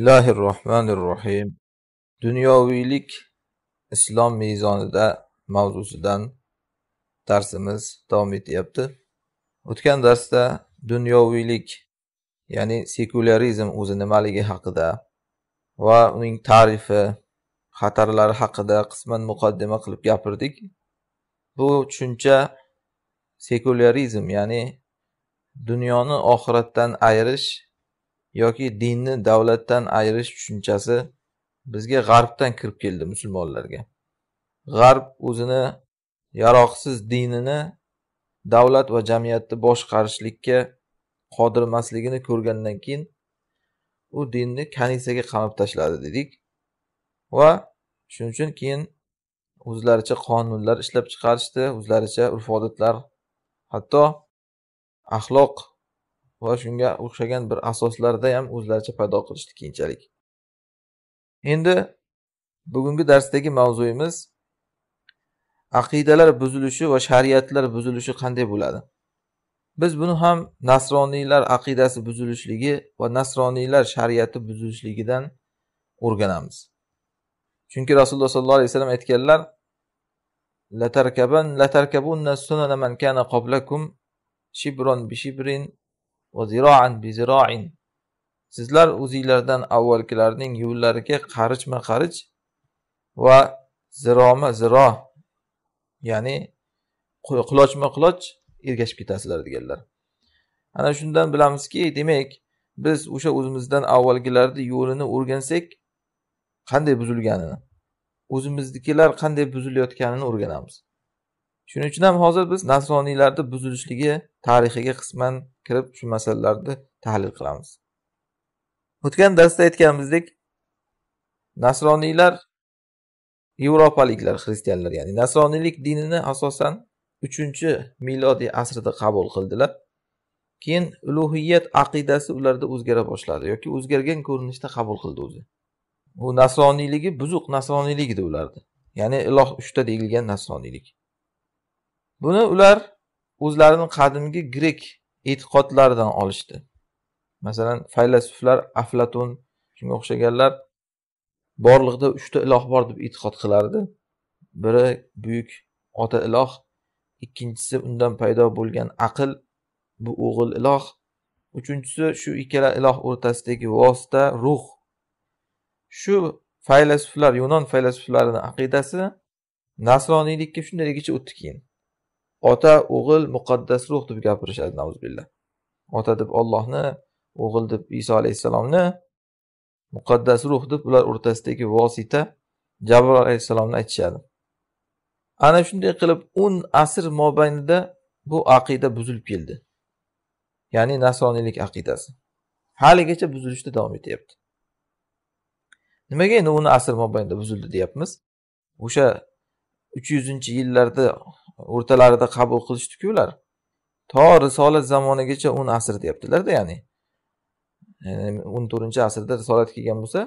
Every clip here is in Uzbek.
bismillahi rohmanir rohim dunyoviylik islom mezonida mavzusidan darsimiz davom etyapti o'tgan darsda dunyoviylik ya'ni sekularizm o'zi nimaligi haqida va uning tarifi xatarlari haqida qisman muqaddima qilib gapirdik bu tushuncha sekularizm ya'ni dunyoni oxiratdan ayirish yoki dinni davlatdan ayirish tushunchasi bizga g'arbdan kirib keldi musulmonlarga g'arb o'zini yaroqsiz dinini davlat va jamiyatni boshqarishlikka qodir emasligini ko'rgandan keyin u dinni kanisaga qamab tashladi dedik va shuning uchun keyin o'zlaricha qonunlar ishlab chiqarishdi o'zlaricha urf odatlar hatto axloq va shunga o'xshagan bir asoslarda ham o'zlaricha paydo qilishdi keyinchalik endi bugungi darsdagi mavzuyimiz aqidalar buzilishi va shariatlar buzilishi qanday bo'ladi biz buni ham nasroniylar aqidasi buzilishligi va nasroniylar shariati buzilishligidan o'rganamiz chunki rasululloh sollallohu alayhi vasallam aytganlar latarkaban latarkabunna sunana man kana qoblakum shibron bi shibrin وزراعا بزراع sizlar o'zinglardan avvalgilarning yo'llariga qarichma qarich va ziroma ziro ya'ni qulochma quloch ergashib ketasizlar deganlar ana shundan bilamizki demak biz o'sha o'zimizdan avvalgilarni yo'lini o'rgansak qanday buzilganini o'zimiznikilar qanday buzilayotganini o'rganamiz shuning uchun ham hozir biz nasroniylarni buzilishligi tarixiga qisman kirib shu masalalarni tahlil qilamiz o'tgan darsda aytganimizdek nasroniylar yevropaliklar xristianlar ya'ni nasroniylik dinini asosan uchinchi milodiy asrda qabul qildilar keyin ulug'iyat aqidasi ularda o'zgara boshladi yoki o'zgargan ko'rinishda qabul qildi o'zi u nasroniyligi buzuq nasroniylik edi ularni ya'ni iloh uchta deyilgan nasroniylik buni ular o'zlarini qadimgi grek e'tiqodlaridan olishdi masalan faylasuflar aflatun shunga o'xshaganlar borliqda uchta iloh bor deb e'tiqod qilardi biri buyuk ota iloh ikkinchisi undan paydo bo'lgan aql bu o'g'il iloh uchinchisi shu ikkala iloh o'rtasidagi vosita ruh shu faylasuflar yunon faylasuflarini aqidasi nasroniylikka shundayligicha o'tdi keyin ota o'g'il muqaddas ruh deb gapirishadi nauzubillah ota deb ollohni o'g'il deb iso alayhissalomni muqaddas ruh deb ular o'rtasidagi vosita jabr alayhissalomni aytishadi ana shunday qilib o'n asr mobaynida bu aqida buzilib keldi ya'ni nasroniylik aqidasi haligacha buzilishda davom etyapti nimaga endi o'n asr mobaynida buzildi deyapmiz o'sha uch yuzinchi yillarda o'rtalarida qabul qilishdiku ular to risolat zamonigacha o'n asr deyaptilarda ya'ni o'n to'rtinchi asrda risolat kelgan bo'lsa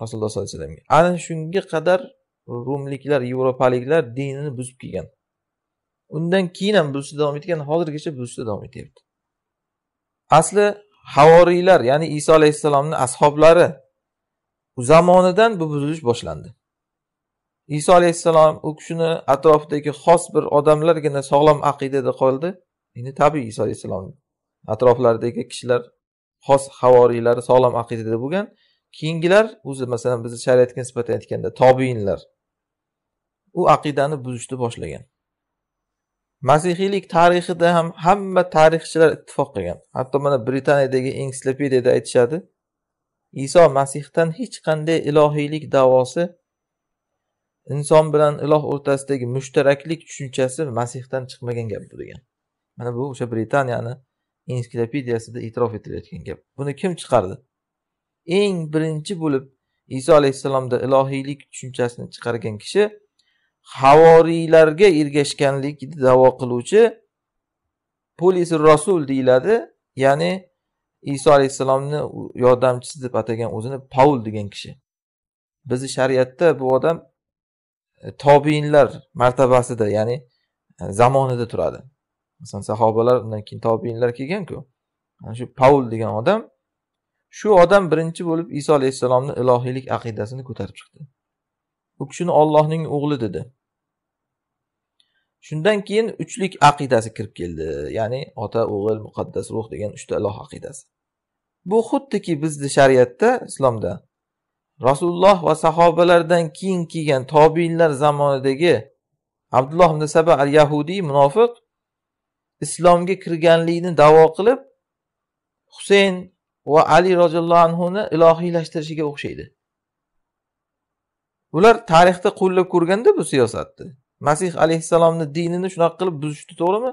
rasululloh sollallohu alayhi vasallamga ana shunga qadar rumliklar yevropaliklar dinini buzib kelgan undan keyin ham buzishda davom etgan hozirgacha buzishda davom etyapti asli havoriylar ya'ni iso alayhissalomni ashoblari zamonidan bu buzilish boshlandi iso alayhissalom u kishini atrofidagi xos bir odamlargina sog'lom aqidada qoldi endi tabiiy iso alayhissalom atroflaridagi kishilar xos havoriylari sog'lom aqidada bo'lgan keyingilar o'zi masalan bizni shariatga nisbatan aytganda tobiinlar u aqidani buzishni boshlagan masihiylik tarixida ham hamma tarixchilar ittifoq qilgan hatto mana britaniyadagi ensiklopediyada aytishadi iso masihdan hech qanday ilohiylik davosi inson bilan iloh o'rtasidagi mushtaraklik tushunchasi masihdan chiqmagan gap bu degan mana bu o'sha britaniyani ensiklopediyasida e'tirof etilayotgan gap buni kim chiqardi eng birinchi bo'lib iso alayhissalomda ilohiylik tushunchasini chiqargan kishi havoriylarga ergashganlikni davo qiluvchi polis rasul deyiladi ya'ni iso alayhissalomni yordamchisi deb atagan o'zini paul degan kishi bizni shariatda bu odam E, tobiinlar martabasida ya'ni e, zamonida turadi masalan sahobalar undan keyin tobiinlar kelganku ana shu paul degan odam shu odam birinchi bo'lib iso alayhissalomni ilohiylik aqidasini ko'tarib chiqdi u kishini ollohning o'g'li dedi shundan keyin uchlik aqidasi kirib keldi ya'ni ota o'g'il muqaddas ruh degan uchta iloh aqidasi bu xuddiki bizni shariatda islomda rasululloh va sahobalardan keyin kelgan tobiinlar zamonidagi abdulloh ibn saba al yahudiy munofiq islomga kirganligini davo qilib husayn va ali roziyallohu anhuni ilohiylashtirishiga o'xshaydi ular tarixda qo'llab ko'rganda bu siyosatni masih alayhissalomni dinini shunaqa qilib buzishdi to'g'rimi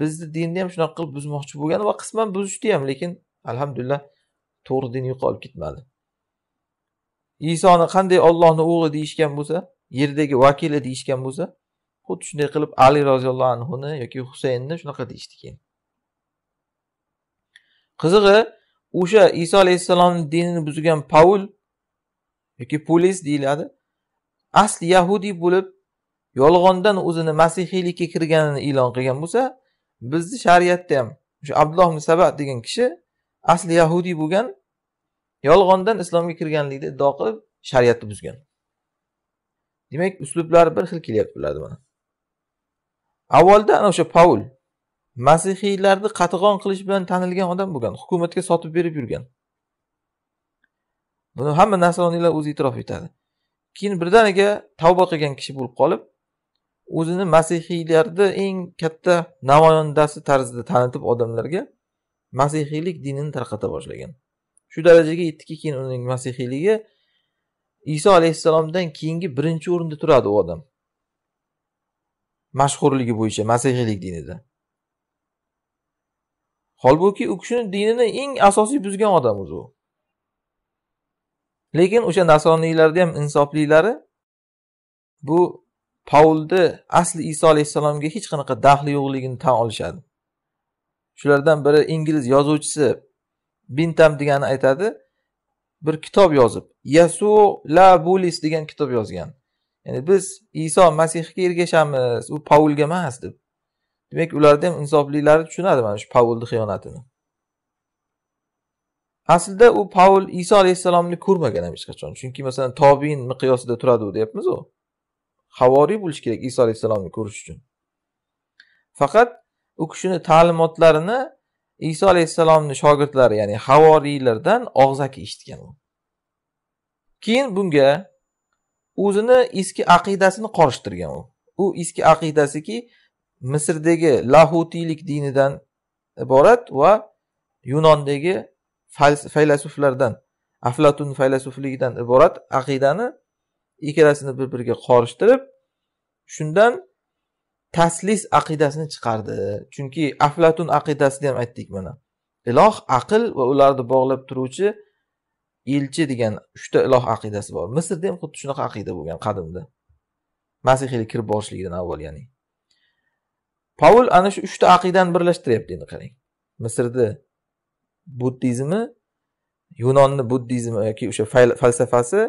bizni dinni ham shunaqa qilib buzmoqchi bo'lgan va qisman buzishdi ham lekin alhamdulillah to'g'ri din yo'qolib ketmadi isoni qanday ollohni o'g'li deyishgan bo'lsa yerdagi vakili deyishgan bo'lsa xuddi shunday qilib ali roziyallohu anhuni yoki husaynni shunaqa deyishdi keyin qizig'i o'sha iso alayhissalomni dinini buzgan paul yoki polis deyiladi asli yahudiy bo'lib yolg'ondan o'zini masihiylikka kirganini e'lon qilgan bo'lsa bizni shariatda ham o'sha abdulloh ibn sabat degan kishi asli yahudiy bo'lgan yolg'ondan islomga kirganlikni iddao qilib shariatni buzgan demak uslublari bir xil kelyapti bularni mana avvalda ana o'sha paul masihiylarni qatag'on qilish bilan tanilgan odam bo'lgan hukumatga sotib berib yurgan buni hamma nasroniylar o'zi e'tirof etadi keyin birdaniga tavba qilgan kishi bo'lib qolib o'zini masihiylarni eng katta namoyandasi tarzida tanitib odamlarga masihiylik dinini tarqata boshlagan shu darajaga yetdiki keyin uning masihiyligi iso alayhissalomdan keyingi birinchi o'rinda turadi u odam mashhurligi bo'yicha masihiylik dinida holbuki u kishini dinini eng asosiy buzgan odam o'zi u lekin o'sha nasroniylarni ham insoflilari bu paulni asli iso alayhissalomga hech qanaqa daxli yo'qligini tan olishadi shulardan biri ingliz yozuvchisi bintam degani aytadi bir kitob yozib yasu la bulis degan kitob yozgan ya'ni biz iso masihga ergashamiz u pavulga emas deb demak ularda ham insofliklari tushunadi mana shu pavulni xiyonatini aslida u pavul iso alayhissalomni ko'rmagan ham hech qachon chunki masalan tobin miqyosida turadi u u havoriy bo'lishi kerak iso alayhissalomni ko'rish uchun faqat u kishini ta'limotlarini iso alayhissalomni shogirdlari ya'ni havoriylardan og'zaki eshitgan u keyin bunga o'zini eski aqidasini qorishtirgan u u eski aqidasiki misrdagi lahutiylik dinidan iborat va yunondagi faylasuflardan aflatun faylasufligidan iborat aqidani ikkalasini bir biriga qorishtirib shundan taslis aqidasini chiqardi chunki aflatun aqidasida ham aytdik mana iloh aql va ularni bog'lab turuvchi elchi degan uchta iloh aqidasi bor misrda ham xuddi shunaqa aqida bo'lgan qadimda masihiylik kirib borishligidan avval ya'ni paul ana shu uchta aqidani birlashtiryapti endi qarang misrni buddizmi yunonni buddizmi yoki o'sha falsafasi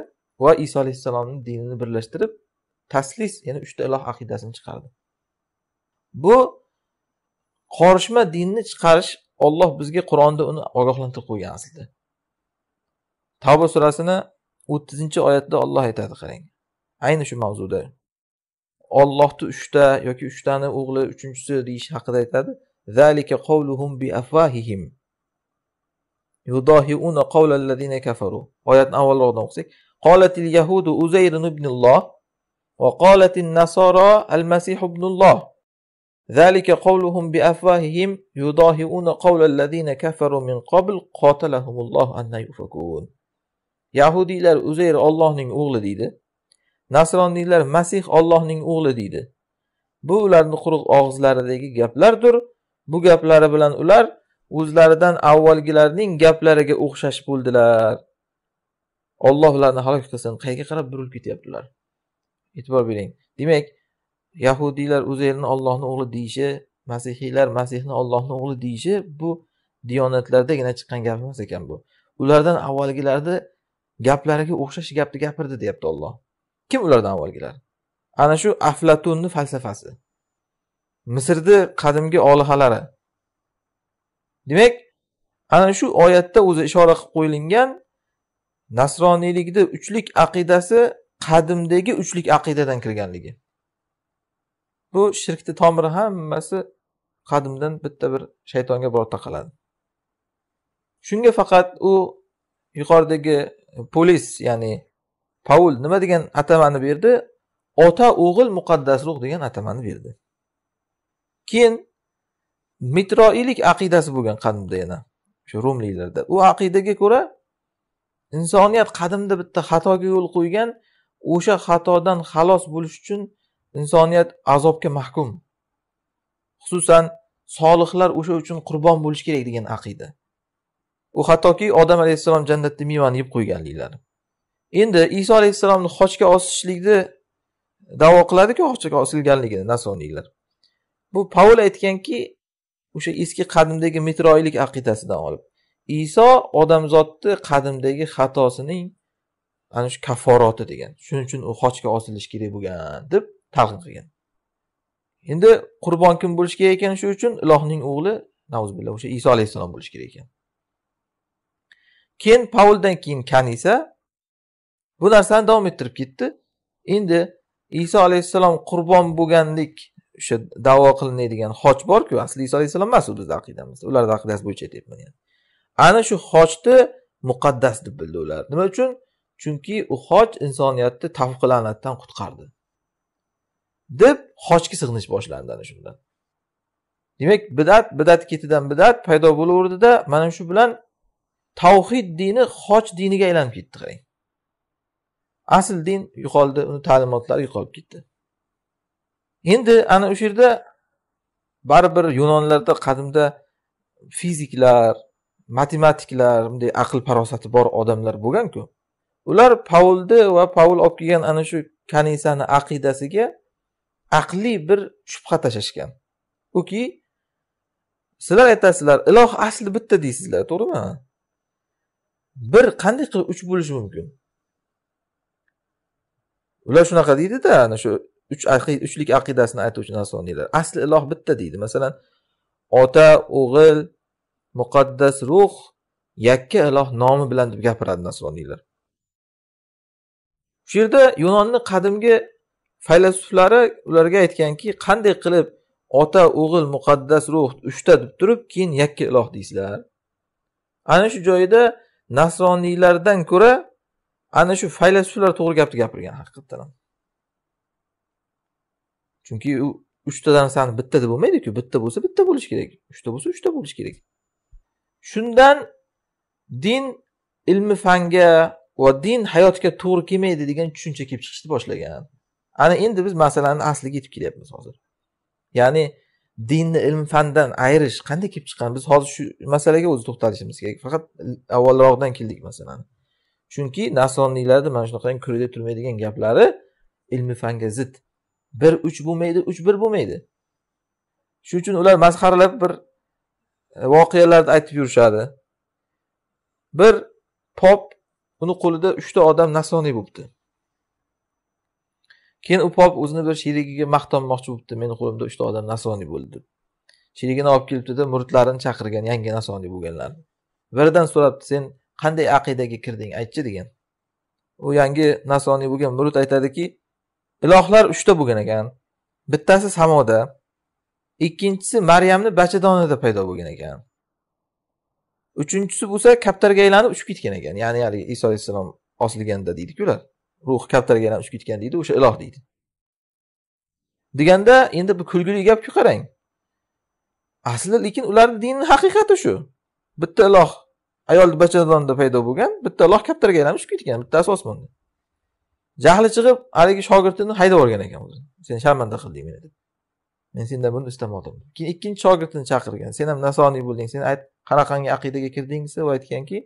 va iso alayhissalomni dinini birlashtirib taslis ya'ni uchta iloh aqidasini chiqardi bu qorishma dinni chiqarish olloh bizga qur'onda uni ogohlantirib qo'ygan aslida tavba surasini o'ttizinchi oyatda olloh aytadi qarang ayni shu mavzuda ollohni uchta yoki uchtani o'g'li uchinchisi deyish haqida aytadi zalika qavluhum bi afvahihim yudohiuna qavlallazina kafaru oyatni avvalroqdan o'qisak qolatil yahudu uzayrun ibnulloh va qolatil nasoro al masih ibnulloh ذلك قولهم بأفواههم يضاهئون قول الذين كفروا من قبل قاتلهم الله أن يفكون yahudiylar uzayr ollohning o'g'li deydi nasroniylar masih ollohning o'g'li deydi bu ularni quruq og'izlaridagi gaplardir bu gaplari bilan ular o'zlaridan avvalgilarning gaplariga o'xshash bo'ldilar olloh ularni halok qilsin qayerga qarab burilib ketyaptilar e'tibor bering demak yahudiylar elini ollohni o'g'li deyishi masihiylar masihni ollohni o'g'li deyishi bu diyonatlardagina chiqqan gap emas ekan bu ulardan avvalgilarni gaplariga o'xshash gapni gapirdi deyapti olloh kim ulardan avvalgilar ana shu aflatunni falsafasi misrni qadimgi olihalari demak ana shu oyatda o'zi ishora qilib qo'yilgan nasroniylikni uchlik aqidasi qadimdagi uchlik aqidadan kirganligi bu shirkni tomiri hammasi qadimdan bitta bir shaytonga borib taqaladi shunga faqat u yuqoridagi polis ya'ni paul nima degan atamani berdi ota o'g'il muqaddas ruh degan atamani berdi keyin mitroilik aqidasi bo'lgan qadimda yana shu rumliklarda u aqidaga ko'ra insoniyat qadimda bitta xatoga yo'l qo'ygan o'sha xatodan xalos bo'lish uchun insoniyat azobga mahkum. Xususan, solihlar o'sha uchun qurbon bo'lish kerak degan aqida. U hattoki odam alayhissalom jannatda mevani yeb qo'yganliklari. Endi Iso alayhissalomni xochga osishlikni da'vo qiladi-ku xochga osilganligini nasoniylar. Bu Paul aytganki, o'sha eski qadimdagi mitroilik aqidasidan olib Iso odamzodni qadimdagi xatosining ana shu kaforati degan. Shuning uchun u xochga osilishi kerak bo'lgan deb talqin qilgan endi qurbon kim bo'lishi kerak ekan shu uchun ilohning o'g'li nauzbillah o'sha iso alayhissalom bo'lishi kerak ekan keyin pavuldan keyin kanisa bu narsani davom ettirib ketdi endi iso alayhissalom qurbon bo'lganlik o'sha davo qilinadigan xoch borku asli iso alayhissalom emas u bizni aqidamizda ularni aqidasi bo'yicha aytyapman yani. ana shu xochni muqaddas deb bildi ular nima uchun chunki u xoch insoniyatni tavqi la'natdan qutqardi deb hojga sig'inish boshlandi ana shundan demak bidat bidat ketidan bidat paydo bo'laverdida mana shu bilan tavhid dini xoch diniga aylanib ketdi qarang asl din yo'qoldi uni ta'limotlari yo'qolib ketdi endi ana o'sha yerda baribir yunonlarda qadimda fiziklar matematiklar bunday aql farosati bor odamlar bo'lganku ular paulni va paul olib kelgan ana shu kanisani aqidasiga aqlli bir shubha tashlashgan uki sizlar aytasizlar iloh asli bitta deysizlar to'g'rimi bir qanday qilib uch bo'lishi mumkin ular shunaqa deydida ana shu uch uchlik aqidasini aytuvchi nasoniylar asli iloh bitta deydi masalan ota o'g'il muqaddas ruh yakka iloh nomi bilan deb gapiradi nasoniylar shu yerda yunonni qadimgi faylasuflari ularga aytganki qanday qilib ota o'g'il muqaddas ruh uchta deb turib keyin yakka iloh deysizlar ana shu joyida nasroniylardan ko'ra ana shu faylasuflar to'g'ri gapni gapirgan haqiqatdan ham chunki u uchta narsani bitta deb bo'lmaydiku bitta bo'lsa bitta bo'lishi kerak uchta bo'lsa uchta bo'lishi kerak shundan din ilmi fanga va din hayotga to'g'ri kelmaydi degan tushuncha kelib chiqishni boshlagan ana endi biz masalani asliga yetib kelyapmiz hozir ya'ni dinni ilm fandan ayirish qanday kelib chiqqan biz hozir shu masalaga o'zi to'xtalishimiz kerak faqat avvalroqdan keldik masalani chunki nasroniylarni mana shunaqa kurida turmaydigan gaplari ilmi fanga zid bir uch bo'lmaydi uch bir bo'lmaydi shuning uchun ular masxaralab bir e, voqealarni aytib yurishadi bir pop uni qo'lida uchta odam nasroniy bo'libdi keyin u pop o'zini bir sherigiga maqtanmoqchi bo'libdi meni qo'limda uchta odam nasoniy bo'ldi deb sherigini olib kelibdida muridlarini chaqirgan yangi nasoniy bo'lganlarni biridan so'rabdi sen qanday aqidaga kirding aytchi degan u yangi nasoniy bo'lgan murid aytadiki ilohlar uchta bo'lgan ekan bittasi samoda ikkinchisi maryamni bachadonida paydo bo'lgan ekan uchinchisi bo'lsa kaptarga aylanib uchib ketgan ekan ya'ni haligi iso alayhissalom osilganda deydiku ular ruhi kaptarga aylanib tushib ketgan deydi o'sha iloh deydi deganda endi bu kulgili gapku qarang asli lekin ularni dinini haqiqati shu bitta iloh ayol bachadonda paydo bo'lgan bitta iloh kaptarga aylanib tushib ketgan bittasi osmonda jahli chiqib haligi shogirdini haydab yuborgan ekan o'zini sen sharmanda qilding meni deb men sendan buni istamadim keyin ikkinchi shogirdini chaqirgan sen ham nasoniy bo'lding sen ayt qanaqangi aqidaga kirding desa u aytganki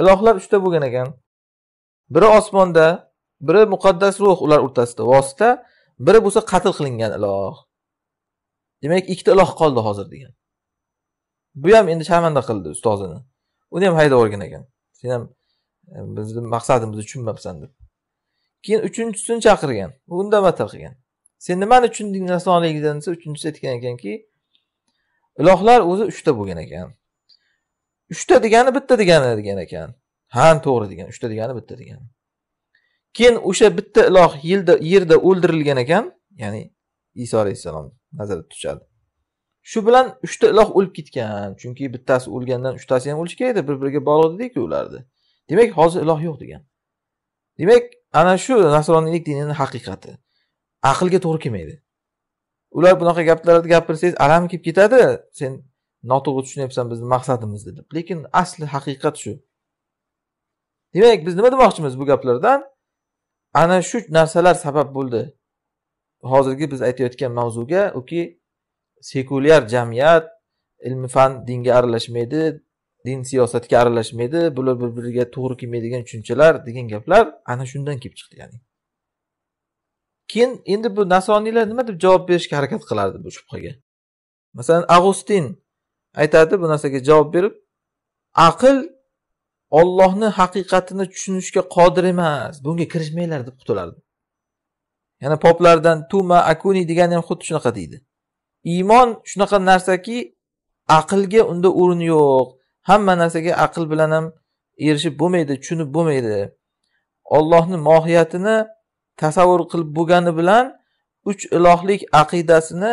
ilohlar uchta bo'lgan ekan biri osmonda biri muqaddas ruh ular o'rtasida vosita biri bo'lsa qatl qilingan iloh demak ikkita iloh qoldi hozir degan bu ham endi sharmanda qildi ustozini uni ham haydab yuborgan ekan sen ham e, bizni maqsadimizni tushunmabsan deb keyin uchinchisini chaqirgan u matl qilgan sen nimani tushunding nasoniylikdan desa uchinchisi aytgan ekanki ilohlar o'zi uchta bo'lgan ekan uchta degani bitta degani degan ekan ha to'g'ri degan uchta degani bitta degani keyin o'sha bitta iloh yilda yerda o'ldirilgan ekan ya'ni iso alayhissalom nazarda tutishadi shu bilan uchta iloh o'lib ketgan chunki bittasi o'lgandan uchtasi ham o'lishi kerak edi bir biriga bog'liq dedikku ularni demak hozir iloh yo'q degan demak ana shu nasroniylik dinini haqiqati aqlga to'g'ri kelmaydi ular bunaqa gaplarni gapirsangiz alam kelib ketadi sen noto'g'ri tushunyapsan bizni maqsadimizni deb lekin asli haqiqat shu demak biz nima demoqchimiz bu gaplardan ana shu narsalar sabab bo'ldi hozirgi biz aytayotgan mavzuga uki sekulyar jamiyat ilmi fan dinga aralashmaydi din siyosatga aralashmaydi bular bir biriga to'g'ri kelmaydigan tushunchalar degan gaplar ana shundan kelib chiqdi ya'ni keyin endi bu nasoniylar nima deb javob berishga harakat qilardi bu shubhaga masalan ag'ustin aytadi bu narsaga javob berib aql ollohni haqiqatini tushunishga qodir emas bunga kirishmanglar deb qutulardi yana poplardan tuma akuni degani ham xuddi shunaqa deydi iymon shunaqa narsaki aqlga unda o'rin yo'q hamma narsaga aql bilan ham erishib bo'lmaydi tushunib bo'lmaydi ollohni mohiyatini tasavvur qilib bo'lgani bilan uch ilohlik aqidasini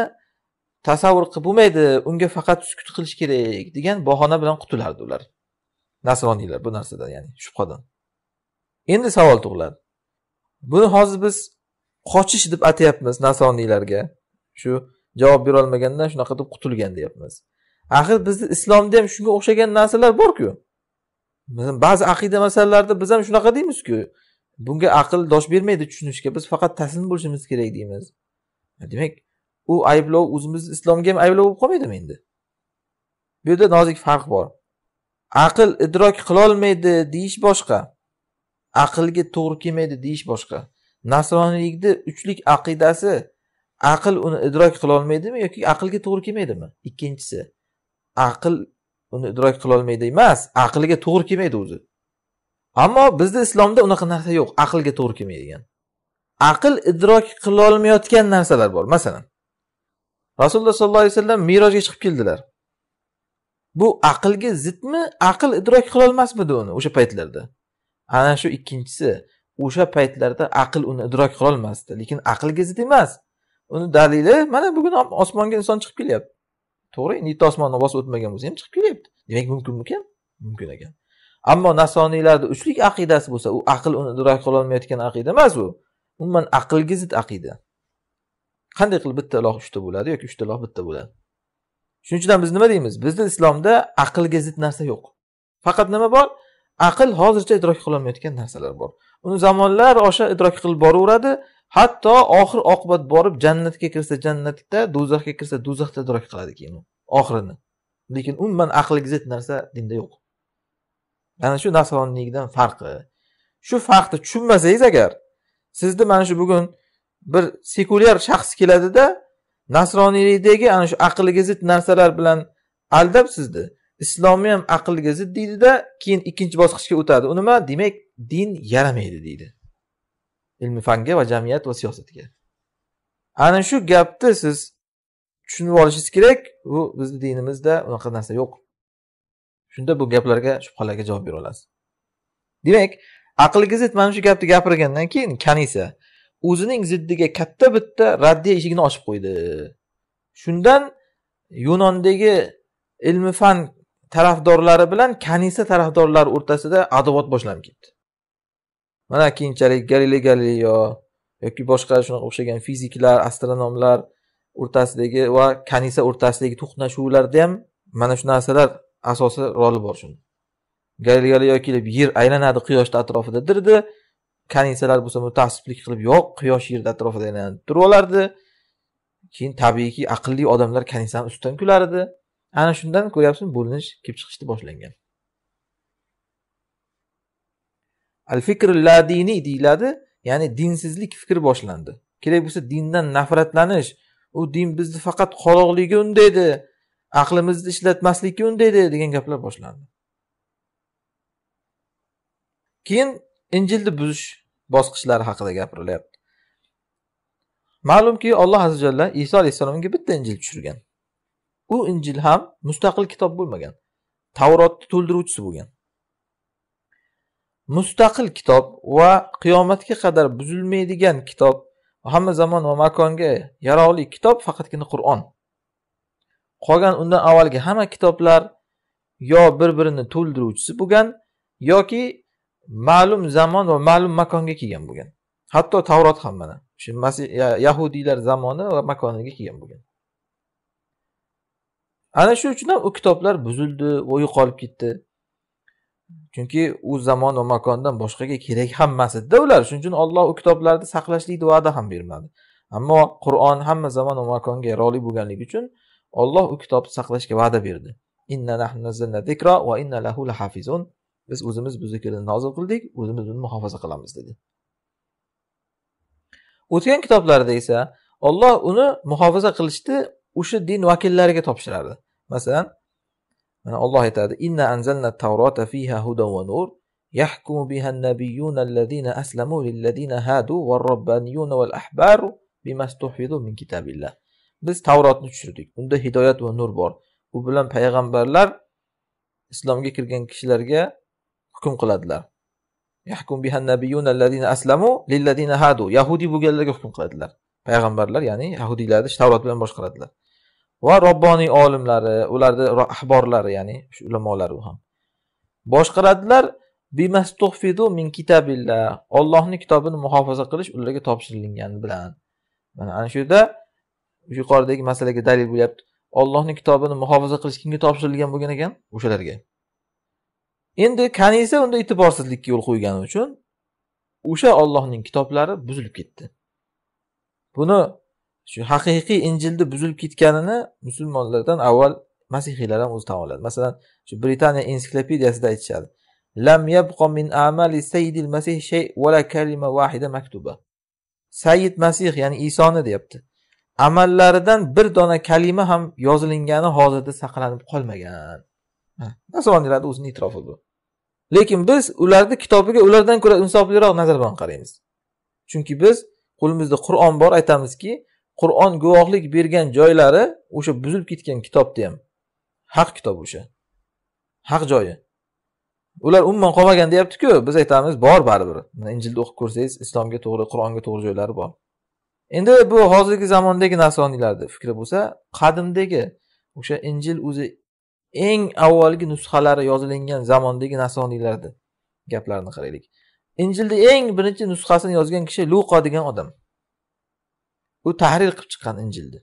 tasavvur qilib bo'lmaydi unga faqat sukut qilish kerak degan bahona bilan qutulardi ular nasroniylar bu narsadan ya'ni shubhadan endi savol tug'iladi buni hozir biz qochish deb atayapmiz nasroniylarga shu javob berolmagandan shunaqa deb qutulgan deyapmiz axir bizni islomda ham shunga o'xshagan narsalar borku ba'zi aqida masalalarida biz ham shunaqa deymizku bunga aql dosh bermaydi tushunishga biz faqat taslim bo'lishimiz kerak deymiz demak u ayblov o'zimizni islomga ham ayblov bo'lib qolmaydimi endi bu yerda nozik farq bor aql idrok qilolmaydi deyish boshqa aqlga to'g'ri kelmaydi deyish boshqa nasroniylikni uchlik aqidasi aql uni idrok qilolmaydimi yoki aqlga to'g'ri kelmaydimi ikkinchisi aql uni idrok qilolmaydi emas aqliga to'g'ri kelmaydi o'zi ammo bizda islomda unaqa narsa yo'q aqlga to'g'ri kelmaydigan aql idrok qilolmayotgan narsalar bor masalan rasululloh sollallohu alayhi vasallam merojga chiqib keldilar bu aqlga zidmi aql idrok qilolmasmidi uni o'sha paytlarda ana shu ikkinchisi o'sha paytlarda aql uni idrok qilolmasdi lekin aqlga zid emas uni dalili mana bugun osmonga inson chiqib kelyapti to'g'ri endi yetti osmonni bosib o'tmagan bo'lsa ham chiqib kelyapti demak mumkinmikan mumkin ekan ammo nasoniylarni uchlik aqidasi bo'lsa u aql uni idrok qilolmayotgan aqida emas u umuman aqlga zid aqida qanday qilib bitta iloh uchta bo'ladi yoki uchta iloh bitta bo'ladi shuning uchun ham biz nima deymiz bizda islomda aqlga zid narsa yo'q faqat nima bor aql hozircha idrok qilolmayotgan narsalar bor uni zamonlar osha idrok qilib boraveradi hatto oxir oqibat borib jannatga kirsa jannatda do'zaxga kirsa do'zaxda idrok qiladi keyin oxirini lekin umuman aqlga zid narsa dinda yo'q ana shu nasroniylikdan farqi shu farqni tushunmasangiz agar sizni mana shu bugun bir sekulyar shaxs keladida nasroniylikdagi ana shu aqlga zid narsalar bilan aldab sizni islomni ham aqlga zid deydida keyin ikkinchi bosqichga o'tadi u nima demak din yaramaydi deydi ilmi fanga va jamiyat va siyosatga ana shu gapni siz tushunib olishingiz kerak bu bizni dinimizda unaqa narsa yo'q shunda bu gaplarga shubhalarga javob bera olasiz demak aqlga zid mana shu gapni gapirgandan keyin kanisa o'zining ziddiga katta bitta raddiya eshigini ochib qo'ydi shundan yunondagi ilmi fan tarafdorlari bilan kanisa tarafdorlari o'rtasida adovat boshlanib ketdi mana keyinchalik galiley galileyo yoki boshqa shunaqa o'xshagan fiziklar astronomlar o'rtasidagi va kanisa o'rtasidagi to'qnashuvlarda ham mana shu narsalar asosi roli bor shuni galileo kelib yer aylanadi quyoshni atrofida dirdi kanisalar bo'lsa mutaassiblik qilib yo'q quyosh yerni atrofida aylanib olardi keyin tabiiyki aqlli odamlar kanisani ustidan kular edi ana shundan ko'ryapsizmi bo'linish kelib chiqishni boshlangan al fikr dini deyiladi ya'ni dinsizlik fikri boshlandi kerak bo'lsa dindan nafratlanish u din bizni faqat qoloqlikka undaydi aqlimizni ishlatmaslikka undaydi degan gaplar boshlandi keyin injilni buzish bosqichlari haqida gapirilyapti ma'lumki alloh azza jalla iso alayhissalomga bitta injil tushirgan u injil ham mustaqil kitob bo'lmagan tavrotni to'ldiruvchisi bo'lgan mustaqil kitob va qiyomatga qadar buzilmaydigan kitob hamma zamon va makonga yaroqli kitob faqatgina qur'on qolgan undan avvalgi hamma kitoblar yo bir birini to'ldiruvchisi bo'lgan yoki ma'lum zamon va ma'lum makonga kelgan bo'lgan hatto tavrot ham mana shu yahudiylar zamoni va makoniga kelgan bo'lgan ana shu uchun ham u kitoblar buzildi va yo'qolib ketdi chunki u zamon va makondan boshqaga kerak emas edida ular shuning uchun olloh u kitoblarni saqlashlikni va'da ham bermadi ammo qur'on hamma zamon va makonga yaroqli bo'lganligi uchun olloh u kitobni saqlashga va'da berdi inna nahnu nazzalna zikra va inna lahu lahafizun biz o'zimiz bu zikrni nozil qildik o'zimiz uni muhofaza qilamiz dedi o'tgan kitoblarda esa olloh uni muhofaza qilishni o'sha din vakillariga topshirardi masalan mana olloh aytadi inna anzalna tavrota fiha huda va nur يحكم بها النبيون الذين أسلموا للذين هادوا والربانيون والأحبار بما استحفظوا من كتاب الله biz tavrotni tushirdik unda hidoyat va nur bor u bilan payg'ambarlar islomga kirgan kishilarga hukm qiladilar allazina aslamu hadu yahudiy bo'lganlarga hukm qiladilar payg'ambarlar ya'ni yahudiylarni tavrot bilan boshqaradilar va robboniy olimlari ularni ahborlari ya'ni shu ulamolari ham boshqaradilar min kitabillah ollohni kitobini muhofaza qilish ularga topshirilgani bilan mana ana shu yerda yuqoridagi masalaga dalil bo'lyapti ollohni kitobini muhofaza qilish kimga topshirilgan bo'lgan ekan o'shalarga endi kanisa unda e'tiborsizlikka yo'l qo'ygani uchun o'sha ollohning kitoblari buzilib ketdi buni shu haqiqiy injilni buzilib ketganini musulmonlardan avval masihiylar ham o'zi tan oladi masalan shu britaniya ensiklopediyasida aytishadi lam yabqa min amali sayyidil masih shay vala kalima vahida maktuba sayyid masih ya'ni isoni deyapti amallaridan bir dona kalima ham yozilingani hozirda saqlanib qolmagan nasroniylarni o'zini e'tirofi bu lekin biz ularni kitobiga ulardan ko'ra insofliroq nazar bilan qaraymiz chunki biz qo'limizda qur'on bor aytamizki qur'on guvohlik bergan joylari o'sha buzilib ketgan kitobda ham haq kitob o'sha haq joyi ular umuman qolmagan deyaptiku biz aytamiz bor baribir injilni o'qib ko'rsangiz islomga to'g'ri qur'onga to'g'ri joylari bor endi bu hozirgi zamondagi nasroniylarni fikri bo'lsa qadimdagi o'sha injil o'zi eng avvalgi nusxalari yozilingan zamondagi nasoniylarda gaplarini qaraylik injilni eng birinchi nusxasini yozgan kishi luqo degan odam u tahrir qilib chiqqan injilni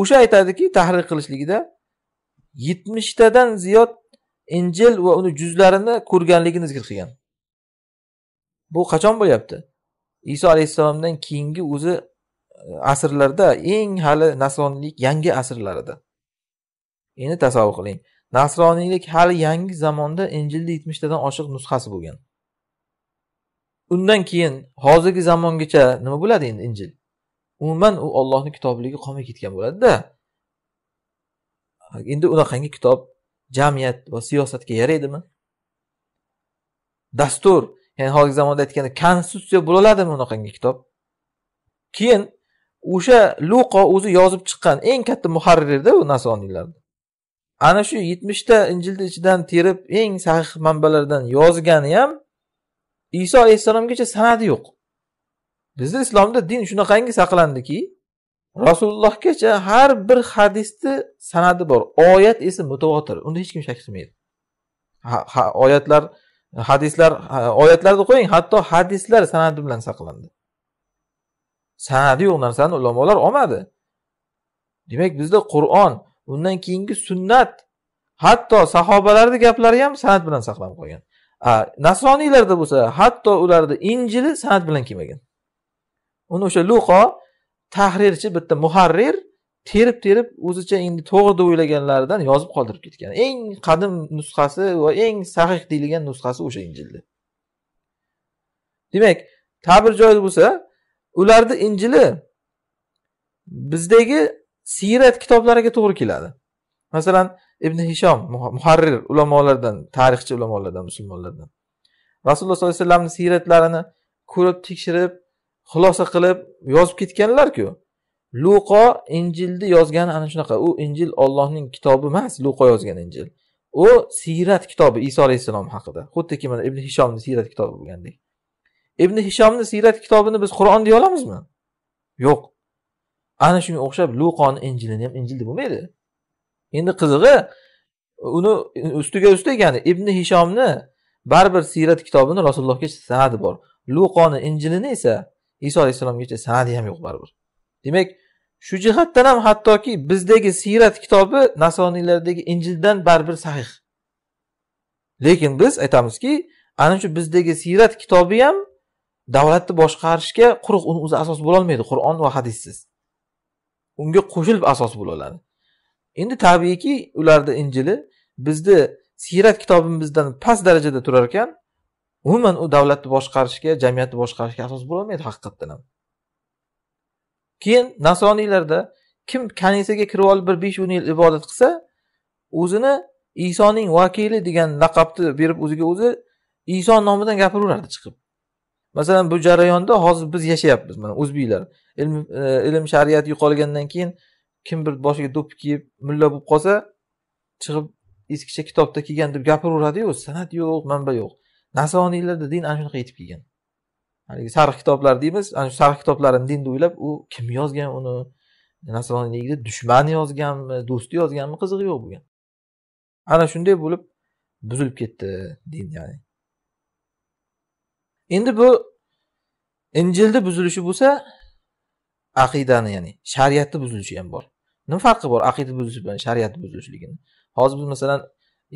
o'sha aytadiki tahrir qilishligida yetmishtadan ziyod injil va uni juzlarini ko'rganligini zikr qilgan bu qachon bo'lyapti iso alayhissalomdan keyingi o'zi e, asrlarda eng hali nasroniylik yangi asrlarida endi tasavvur qiling nasroniylik hali yangi zamonda injilni yetmishtadan oshiq nusxasi bo'lgan undan keyin hozirgi zamongacha nima bo'ladi endi injil umuman u ollohni kitobligi qolmay ketgan bo'ladida endi unaqangi kitob jamiyat va siyosatga yaraydimi dastur ya'ni hozirgi zamonda aytganda konstitutsiya bo'loladimi unaqangi kitob keyin o'sha luqo o'zi yozib chiqqan eng katta muharrirda u nasroniylarni ana shu yetmishta injilni ichidan terib eng sahih manbalardan yozgani ham iso alayhissalomgacha sanadi yo'q bizni islomda din shunaqangi saqlandiki rasulullohgacha har bir hadisni sanadi bor oyat esa mutavotir unda hech kim shak qilmaydi oyatlar hadislar oyatlarni qo'ying hatto hadislar sanadi bilan saqlandi sanadi yo'q narsani ulamolar olmadi demak bizda qur'on undan keyingi sunnat hatto sahobalarni gaplari ham san'at bilan saqlanib qolgan nasroniylarda bo'lsa hatto ularni injili san'at bilan kelmagan uni o'sha luqo tahrirchi bitta muharrir terib terib o'zicha endi to'g'ri deb o'ylaganlaridan yozib qoldirib ketgan eng qadim nusxasi va eng sahih deyilgan nusxasi o'sha injilni demak ta'bir joiz bo'lsa ularni injili bizdagi siyrat kitoblariga to'g'ri keladi masalan ibn hishom muharrir ulamolardan tarixchi ulamolardan musulmonlardan rasululloh sollallohu alayhi vasallamni siyratlarini ko'rib tekshirib xulosa qilib yozib ketganlarku luqo injilni yozgani ana shunaqa u injil ollohning kitobi emas luqo yozgan injil u siyrat kitobi iso alayhissalom haqida xuddiki mana ibn hishomni siyrat kitobi bo'lgandek ibn hishomni siyrat kitobini biz qur'on deya olamizmi yo'q ana shunga o'xshab luqoni injilini ham injil deb bo'lmaydi endi qizig'i uni ustiga ustak ya'ni ibn hishomni baribir siyrat kitobini rasulullohgacha sanadi bor luqoni injilini esa iso alayhissalomgacha sanadi ham yo'q baribir demak shu jihatdan ham hattoki bizdagi siyrat kitobi nasoniylardagi injildan baribir sahih lekin biz aytamizki ana shu bizdagi siyrat kitobi ham davlatni boshqarishga quruq uni o'zi asos bo'lolmaydi qur'on va hadissiz unga qo'shilib asos bo'la oladi endi tabiiyki ularni injili bizni siyrat kitobimizdan past darajada turar ekan umuman u davlatni boshqarishga jamiyatni boshqarishga asos bo'lolmaydi haqiqatdan ham keyin nasroniylarda kim kanisaga kirib olib bir besh o'n yil ibodat qilsa o'zini isoning vakili degan laqabni berib o'ziga o'zi iso nomidan gapiraveradi chiqib masalan bu jarayonda hozir biz yashayapmiz mana o'zbeklar ilm e, ilm shariat yo'qolgandan keyin kim bir boshiga do'ppi kiyib mulla bo'lib qolsa chiqib eskicha kitobda kelgan deb gapiraveradiyu san'at yo'q manba yo'q nasoniylarda din ana shunaqa yetib kelgan haligi sariq kitoblar deymiz ana shu sariq kitoblarni dinni o'ylab u kim yozgan uni nasoniylikda dushmani yozganmi do'sti yozganmi qizig'i yo'q bo'lgan ana shunday bo'lib buzilib ketdi din ya'ni endi bu injilni buzilishi bo'lsa aqidani ya'ni shariatni buzilishi ham bor nima farqi bor aqida buzilishi bilan shariatni buzilishligini hozir biz masalan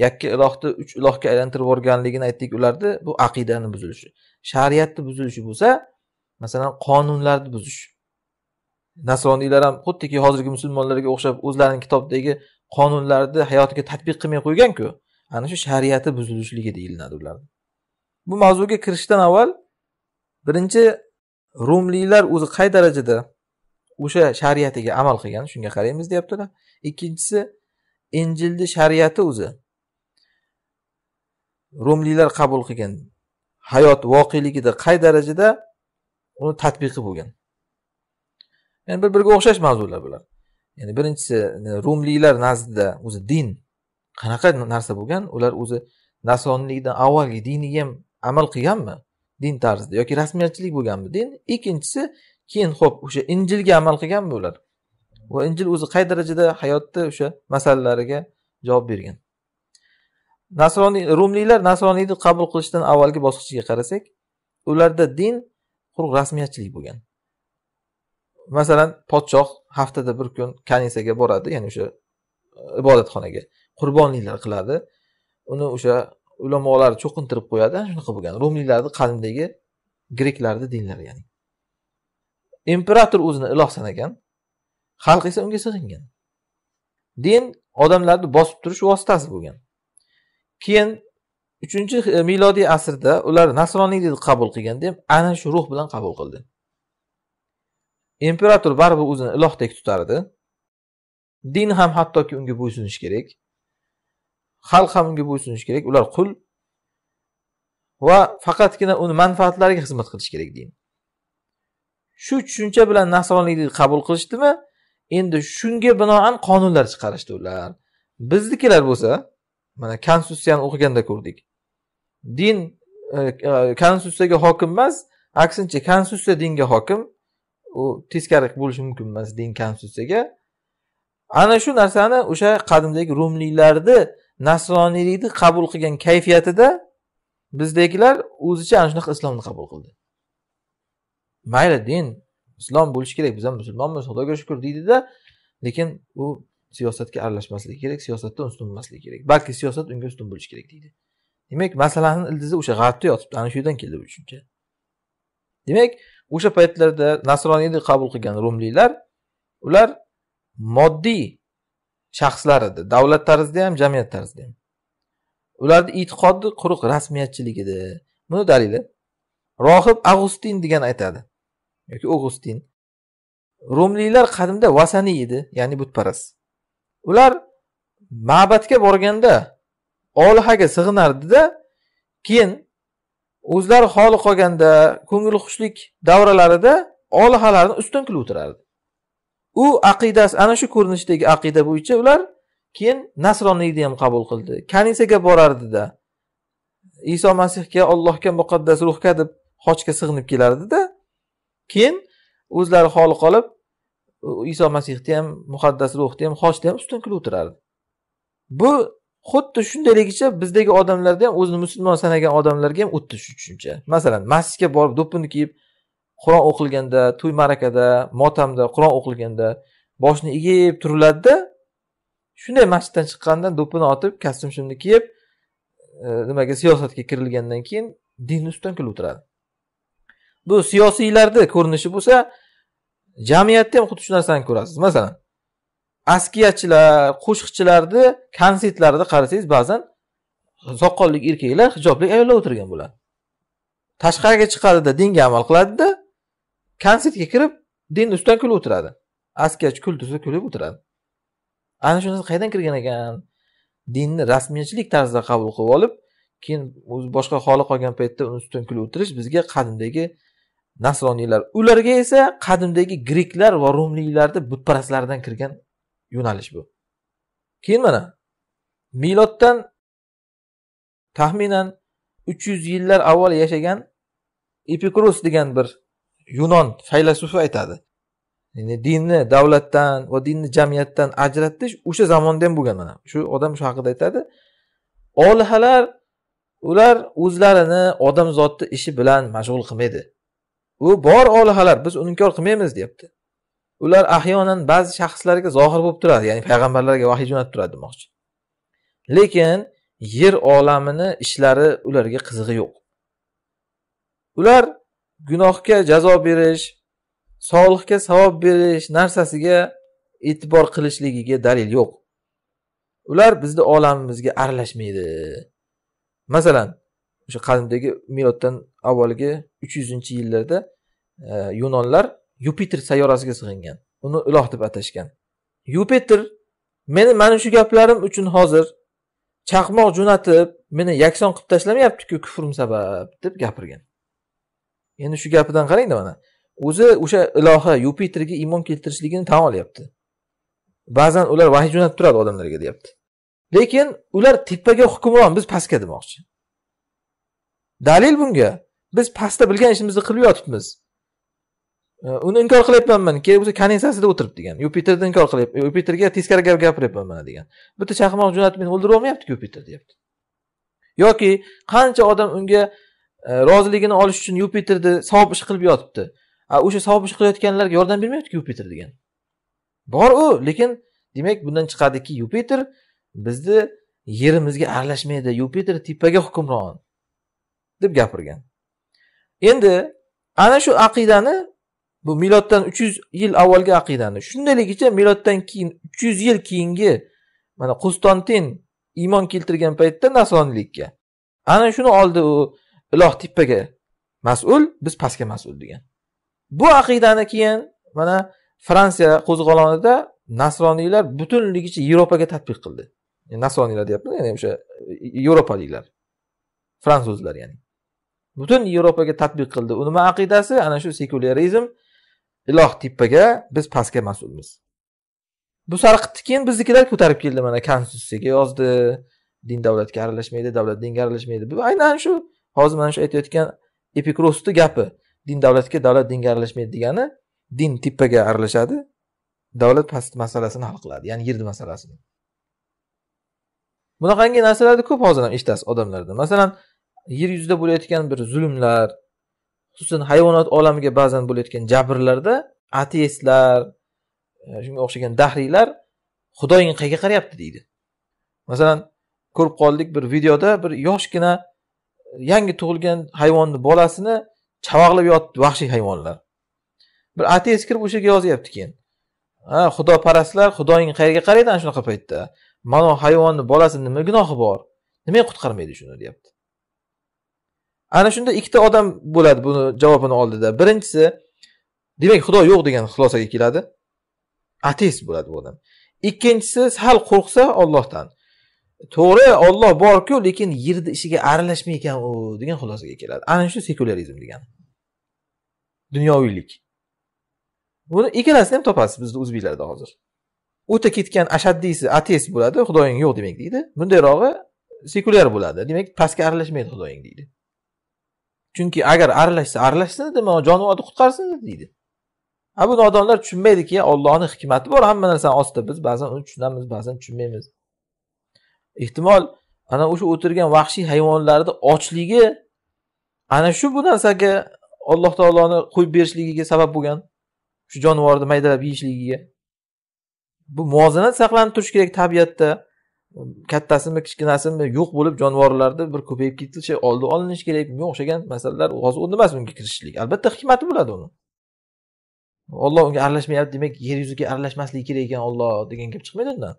yakka ilohni uch ilohga aylantirib yuborganligini aytdik ularni bu aqidani buzilishi shariatni buzilishi bo'lsa masalan qonunlarni buzish nasroniylar ham xuddiki hozirgi musulmonlarga o'xshab o'zlarini kitobdagi qonunlarni hayotiga tadbiq qilmay qo'yganku ana shu shariati buzilishligi deyiladi ularni bu mavzuga kirishdan avval birinchi rumliylar o'zi qay darajada o'sha shariatiga amal qilgan shunga qaraymiz deyaptilar ikkinchisi injilni shariati o'zi rumliylar qabul qilgan hayot voqeligida qay darajada uni tadbiqi bo'lgan ya'ni bir biriga o'xshash mavzular bular ya'ni birinchisi rumliylar nazdida o'zi din qanaqa narsa bo'lgan ular o'zi nasonlikdan avvalgi diniga ham amal qilganmi din tarzida yoki rasmiyatchilik bo'lganmi din ikkinchisi keyin ho'p o'sha injilga amal qilganmi ular va injil o'zi qay darajada hayotni o'sha masalalariga javob bergan nasroniy rumliylar nasroniyni qabul qilishdan avvalgi bosqichiga qarasak ularda din quruq rasmiyatchilik bo'lgan masalan podshoh haftada bir kun kanisaga boradi ya'ni o'sha ibodatxonaga qurbonliklar qiladi uni o'sha ulamolar cho'qintirib qo'yadi shunaqa bo'lgan rumliklarni qadimdagi greklarni dinlari ya'ni imperator o'zini iloh sanagan xalq esa unga sig'ingan din odamlarni bosib turish vositasi bo'lgan keyin uchinchi e, milodiy asrda ular deb qabul qilganda ham ana shu ruh bilan qabul qildi imperator baribir o'zini ilohdek tutardi din ham hattoki unga bo'ysunishi kerak xalq ham unga bo'ysunishi kerak ular qul va faqatgina uni manfaatlariga xizmat qilish kerak deyin shu tushuncha bilan nasroniylikni qabul qilishdimi endi shunga binoan qonunlar chiqarishdi ular biznikilar bo'lsa mana konstitutsiyani o'qiganda ko'rdik din e, e, konstitutsiyaga hokim emas aksincha konstitutsiya dinga hokim u teskari bo'lishi mumkin emas din konstitutsiyaga ana shu narsani o'sha qadimdagi rumliklarni nasroniylikni qabul qilgan kayfiyatida bizdagilar o'zicha ana shunaqa islomni qabul qildi mayli din islom bo'lishi kerak biz ham musulmonmiz xudoga shukur deydida lekin u siyosatga aralashmasligi kerak siyosatda ustun bo'lmasligi kerak balki siyosat unga ustun bo'lishi kerak deydi demak masalani ildizi o'sha g'arbda yotibdi ana shu yerdan keldi bu tushuncha demak o'sha paytlarda nasroniyni qabul qilgan rumliylar ular moddiy shaxslar edi davlat tarzida ham jamiyat tarzida ham ularni e'tiqodi quruq rasmiyatchilik edi buni dalili rohib ag'ustin degan aytadi yoki og'ustin rumliylar qadimda vasaniy edi ya'ni butparast ular ma'batga borganda olihaga sig'inardida keyin o'zlari xoli qolganda ko'ngilxushlik davralarida olihalarni ustun qilib o'tirardi u aqidasi ana shu ko'rinishdagi aqida bo'yicha ular keyin nasroniyni ham qabul qildi kanisaga borardida iso masihga allohga muqaddas ruhga deb hojga sig'inib kelardida keyin o'zlari xoli qolib iso masihni ham muqaddas ruhni ham hojni ham ustun qilib o'tirardi bu xuddi shundayligicha bizdagi odamlarda ham o'zini musulmon sanagan odamlarga ham o'tdi shu tushuncha masalan masjidga borib do'ppini kiyib qur'on o'qilganda to'y ma'rakada motamda qur'on o'qilganda boshni egib turiladida shunday masjiddan chiqqanda do'ppini otib kostyum shimni kiyib e, nimaga siyosatga kirilgandan keyin dinni ustidan kulib o'tiradi bu siyosiylarni ko'rinishi bo'lsa jamiyatda ham xuddi shu narsani ko'rasiz masalan askiyachilar qo'shiqchilarni konsertlarida qarasangiz ba'zan soqolli erkaklar hijobli ayollar o'tirgan bo'ladi tashqariga chiqadida dinga amal qiladida konsertga kirib din ustidan kulib o'tiradi askach kul kulib o'tiradi ana shu narsa qayerdan kirgan ekan dinni rasmiychilik tarzida qabul qilib olib keyin o'zi boshqa holi qolgan paytda uni ustidan kulib o'tirish bizga qadimdagi nasroniylar ularga esa qadimdagi greklar va rumliklarni butparastlaridan kirgan yo'nalish bu keyin mana miloddan taxminan uch yuz yillar avval yashagan epikrus degan bir yunon faylasufi aytadi ya'ni dinni davlatdan va dinni jamiyatdan ajratish o'sha zamonda ham bo'lgan mana shu odam shu haqida aytadi olihalar ular o'zlarini odamzodni ishi bilan mashg'ul qilmaydi u bor olihalar biz uni inkor qilmaymiz deyapti ular ahyonan ba'zi shaxslarga zohir bo'lib turadi ya'ni payg'ambarlarga vahiy jo'natib turadi demoqchi lekin yer olamini ishlari ularga qizig'i yo'q ular gunohga jazo berish solihga savob berish narsasiga e'tibor qilishligiga dalil yo'q ular bizni olamimizga aralashmaydi masalan o'sha qadimdagi miloddan avvalgi uch yuzinchi yillarda e, yunonlar yupiter sayyorasiga sig'ingan uni iloh deb atashgan yupiter meni mana shu gaplarim uchun hozir chaqmoq jo'natib meni yakson qilib tashlamayaptiku kufrim sabab deb gapirgan endi shu gapidan qarangda mana o'zi o'sha ilohi yupiterga iymon keltirishligini tan olyapti ba'zan ular vahiy jo'natib turadi odamlarga deyapti lekin ular tepaga hukmron biz pastga demoqchi dalil bunga biz pastda bilgan ishimizni qilib yotibmiz uni inkor man kerak bo'lsa kanensasida o'tirib degan yupiterni inkor qilyapti yupiterga teskari gap gapiryapman mana degan bitta chaqmoq jo'natib meni o'ldirib o'ldirolmayapti yupiter deyapti yoki qancha odam unga E, roziligini olish uchun yupiterni savob ish qilib yotibdi a o'sha savob ish qilayotganlarga yordam bermayaptiku yupiter degan bor u lekin demak bundan chiqadiki yupiter bizni yerimizga aralashmaydi yupiter tepaga hukmron deb gapirgan endi ana shu aqidani bu miloddan uch yuz yil avvalgi aqidani shundayligicha miloddan keyin uch yuz yil keyingi mana qustantin iymon keltirgan paytda nasroniylikka ana shuni oldi u iloh tepaga mas'ul biz pastga mas'ul degan bu aqidani keyin mana fransiya qo'zg'olonida nasroniylar butunligicha yevropaga tatbiq qildi nasroniylar deyapman ya'ni o'sha e, yevropaliklar fransuzlar ya'ni butun yevropaga tatbiq qildi u nima aqidasi ana shu sekularizm iloh tepaga biz pastga mas'ulmiz bu sarqitni keyin biznikilar ko'tarib keldi mana konstitutsiyaga yozdi din davlatga aralashmaydi davlat dinga aralashmaydi bu aynan shu hozir mana shu aytayotgan epikrosni gapi din davlatga davlat dinga aralashmaydi degani din teppaga aralashadi davlat past masalasini hal qiladi ya'ni yerni masalasini bunaqangi narsalarni ko'p hozir ham eshitasiz odamlarda masalan yer yuzida bo'layotgan bir zulmlar xususan hayvonot olamiga ba'zan bo'layotgan jabrlarda ateistlar e, shunga o'xshagan dahriylar xudoying qayerga qarayapti deydi masalan ko'rib qoldik bir videoda bir yoshgina yangi tug'ilgan hayvonni bolasini chavag'lab yotibdi vahshiy hayvonlar bir ateist kirib o'sha yerga yozyapti keyin ha xudoparastlar xudoying qayerga qaraydi ana shunaqa paytda mana hayvonni bolasini nima gunohi bor nimaga qutqarmaydi shuni deyapti ana shunda ikkita odam bo'ladi buni javobini oldida birinchisi demak xudo yo'q degan xulosaga keladi ateist bo'ladi bu odam ikkinchisi sal qo'rqsa ollohdan to'g'ri olloh borku lekin yerni ishiga aralashmaykan u degan xulosaga keladi ana shu sekularizm degani dunyoviylik buni ikkalasini ham topasiz bizni o'zbeklarda hozir o'ta ketgan ashaddiysi ateist bo'ladi xudoying yo'q demak deydi bundayrog'i sekulyar bo'ladi demak pastga aralashmaydi xudoying deydi chunki agar aralashsa aralashsin nima jonivorni qutqarsin deydi a bu nodonlar tushunmaydiki ollohni hikmati bor hamma narsani ostida biz ba'zan uni tushunamiz ba'zan tushunmaymiz ehtimol ana o'sha o'tirgan vahshiy hayvonlarni ochligi ana shu bu narsaga alloh taoloni qo'yib berishligiga sabab bo'lgan shu jonivorni maydalab yeyishligiga bu muvozanat saqlanib turishi kerak tabiatda kattasimi kichkinasimi yo'q bo'lib jonivorlarni bir ko'payib ketishi oldi olinishi kerak bunga o'xshagan masalalar hozir o'rni emas bunga kirishishlik albatta hikmati bo'ladi uni olloh unga aralashmayapti demak yer yuziga aralashmasligi kerak ekan olloh degan gap chiqmaydi undan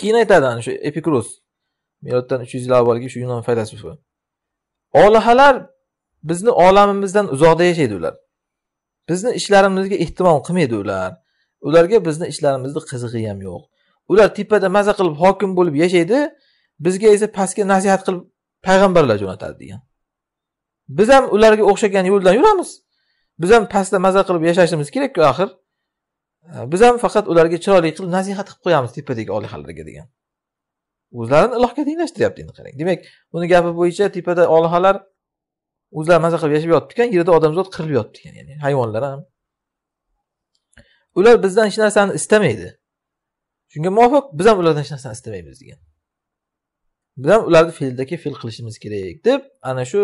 keyin aytadi ana shu epikrus miloddan uch yuz yil avvalgi shu yunon faylasufi olihalar bizni olamimizdan uzoqda yashaydi ular bizni ishlarimizga ehtimol qilmaydi ular ularga bizni ishlarimizni qizig'i ham yo'q ular tepada maza qilib hokim bo'lib yashaydi bizga esa pastga nasihat qilib payg'ambarlar jo'natadi degan biz ham ularga o'xshagan yo'ldan yuramiz biz ham pastda maza qilib yashashimiz kerakku axir biz ham faqat ularga chiroyli qilib nasihat qilib qo'yamiz tepadagi olihalarga degan o'zlarini ilohga tenglashtiryapti endi qarang demak uni gapi bo'yicha tepada olihalar o'zlari maza qilib yashab yotibdi ekan yerda odamzod qirilib yotibdi ekan ya'ni hayvonlar ham ular bizdan hech narsani istamaydi shunga muvofiq biz ham ulardan hech narsani istamaymiz degan biz ham ularni fe'ldagi fe'l qilishimiz kerak deb ana shu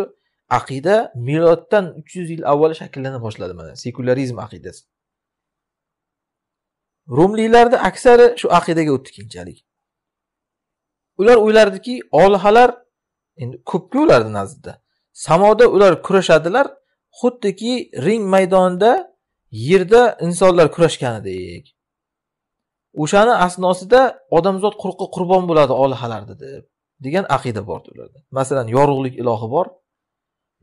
aqida miloddan uch yuz yil avval shakllana boshladi mana sekularizm aqidasi rumliylarni aksari shu aqidaga o'tdi keyinchalik ular o'ylardiki olihalar endi ko'pku ularni nazdida samoda ular kurashadilar xuddiki ring maydonida yerda insonlar kurashganidek o'shani asnosida odamzod quruqqa qurbon bo'ladi olihalarni deb degan aqida bor ularda masalan yorug'lik ilohi bor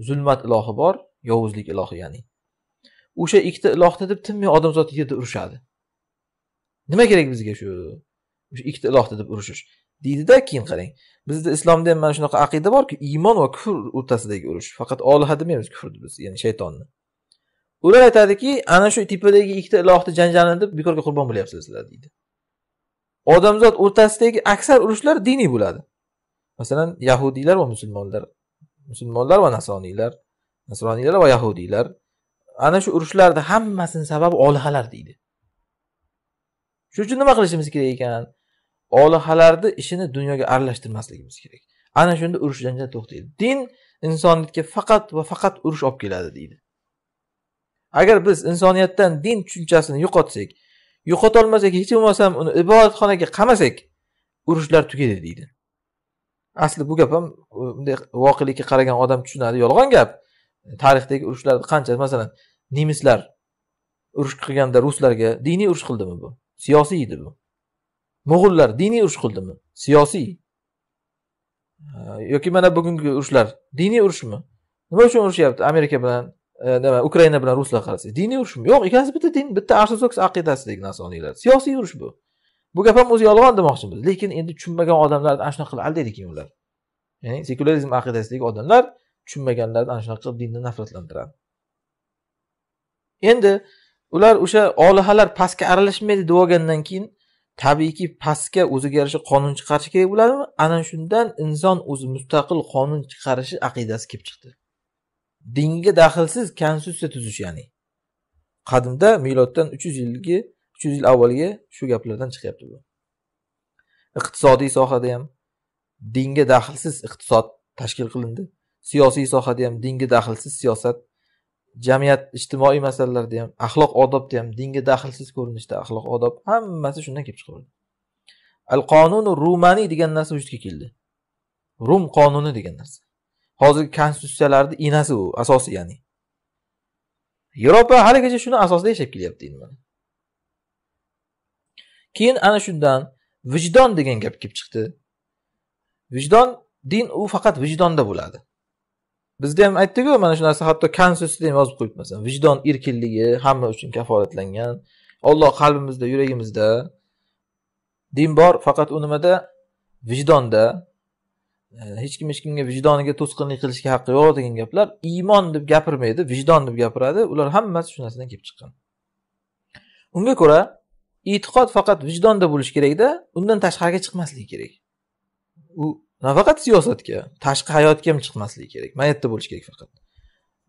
zulmat ilohi bor yovuzlik ilohi ya'ni o'sha ikkita ilohni deb tinmay odamzod yerda urushadi nima kerak bizga shu o'sha ikkita ilohni deb urushish deydida keyin qarang bizda islomda ham mana shunaqa aqida borku iymon va kufr o'rtasidagi urush faqat oliha demaymiz kufrni biz ya'ni shaytonni ular aytadiki ana shu tepadagi ikkita ilohni janjalini deb bekorga qurbon bo'lyapsizlar sizlar deydi odamzod o'rtasidagi aksar urushlar diniy bo'ladi masalan yahudiylar va musulmonlar musulmonlar va nasroniylar nasroniylar va yahudiylar ana shu urushlarni hammasini sababi olihalar deydi shuning uchun nima qilishimiz kerak ekan olihalarni ishini dunyoga aralashtirmasligimiz kerak ana shunda urush janjal to'xtaydi din insonlikka faqat va faqat urush olib keladi deydi agar biz insoniyatdan din tushunchasini yo'qotsak yo'qotolmasak hech bo'lmasam uni ibodatxonaga qamasak urushlar tugaydi deydi asli bu gap ham bunday voqelikka qaragan odam tushunadi yolg'on gap tarixdagi urushlar qancha masalan nemislar urush qilganda ruslarga diniy urush qildimi bu siyosiy edi bu mo'g'ullar diniy urush qildimi siyosiy yoki mana bugungi urushlar diniy urushmi nima uchun urushyapti amerika bilan e, nima ukraina bilan ruslar qarasa diniy urushmi yo'q ikkasi bitta din bitta ortodoks aqidasidagi nasoniylar siyosiy urush bu bu gap ham o'zi yolg'on demoqchimiz lekin endi tushunmagan odamlarni ana shunaqa qilib aldaydi keyin ular ya'ni sekularizm aqidasidagi odamlar tushunmaganlarni ana shunaqa qilib dinni nafratlantiradi endi ular o'sha olihalar pastga aralashmaydi deb olgandan keyin tabiiyki pastga o'ziga yarasha qonun chiqarishi kerak bo'ladimi ana shundan inson o'zi mustaqil qonun chiqarishi aqidasi kelib chiqdi dinga daxlsiz konstitutsiya tuzish ya'ni qadimda miloddan uch yuz yilgi uch yuz yil avvalgi shu gaplardan chiqyapti bu iqtisodiy sohada ham dinga daxlsiz iqtisod tashkil qilindi siyosiy sohada ham dinga daxlsiz siyosat jamiyat ijtimoiy masalalarda ham axloq odobda ham dinga daxlsiz ko'rinishda axloq odob hammasi shundan kelib chiqaverdi al qonunu rumaniy degan narsa vujudga keldi rum qonuni degan narsa hozirgi konstitutsiyalarni inasi u asosi ya'ni yevropa haligacha shuni asosida yashab kelyapti endi keyin ana shundan vijdon degan gap kelib chiqdi vijdon din u faqat vijdonda bo'ladi bizda ham aytdiku mana shu narsa hatto konstitutsiyada ham yozib qo'yibdi masalan vijdon erkinligi hamma uchun kafolatlangan olloh qalbimizda yuragimizda din bor faqat u nimada vijdonda e, hech kim hech kimga vijdoniga to'sqinlik qilishga haqqi yo'q degan gaplar iymon deb gapirmaydi vijdon deb gapiradi ular hammasi shu narsadan kelib chiqqan unga ko'ra e'tiqod faqat vijdonda bo'lishi kerakda undan tashqariga chiqmasligi kerak u nafaqat siyosatga tashqi hayotga ham chiqmasligi kerak mana bo'lishi kerak faqat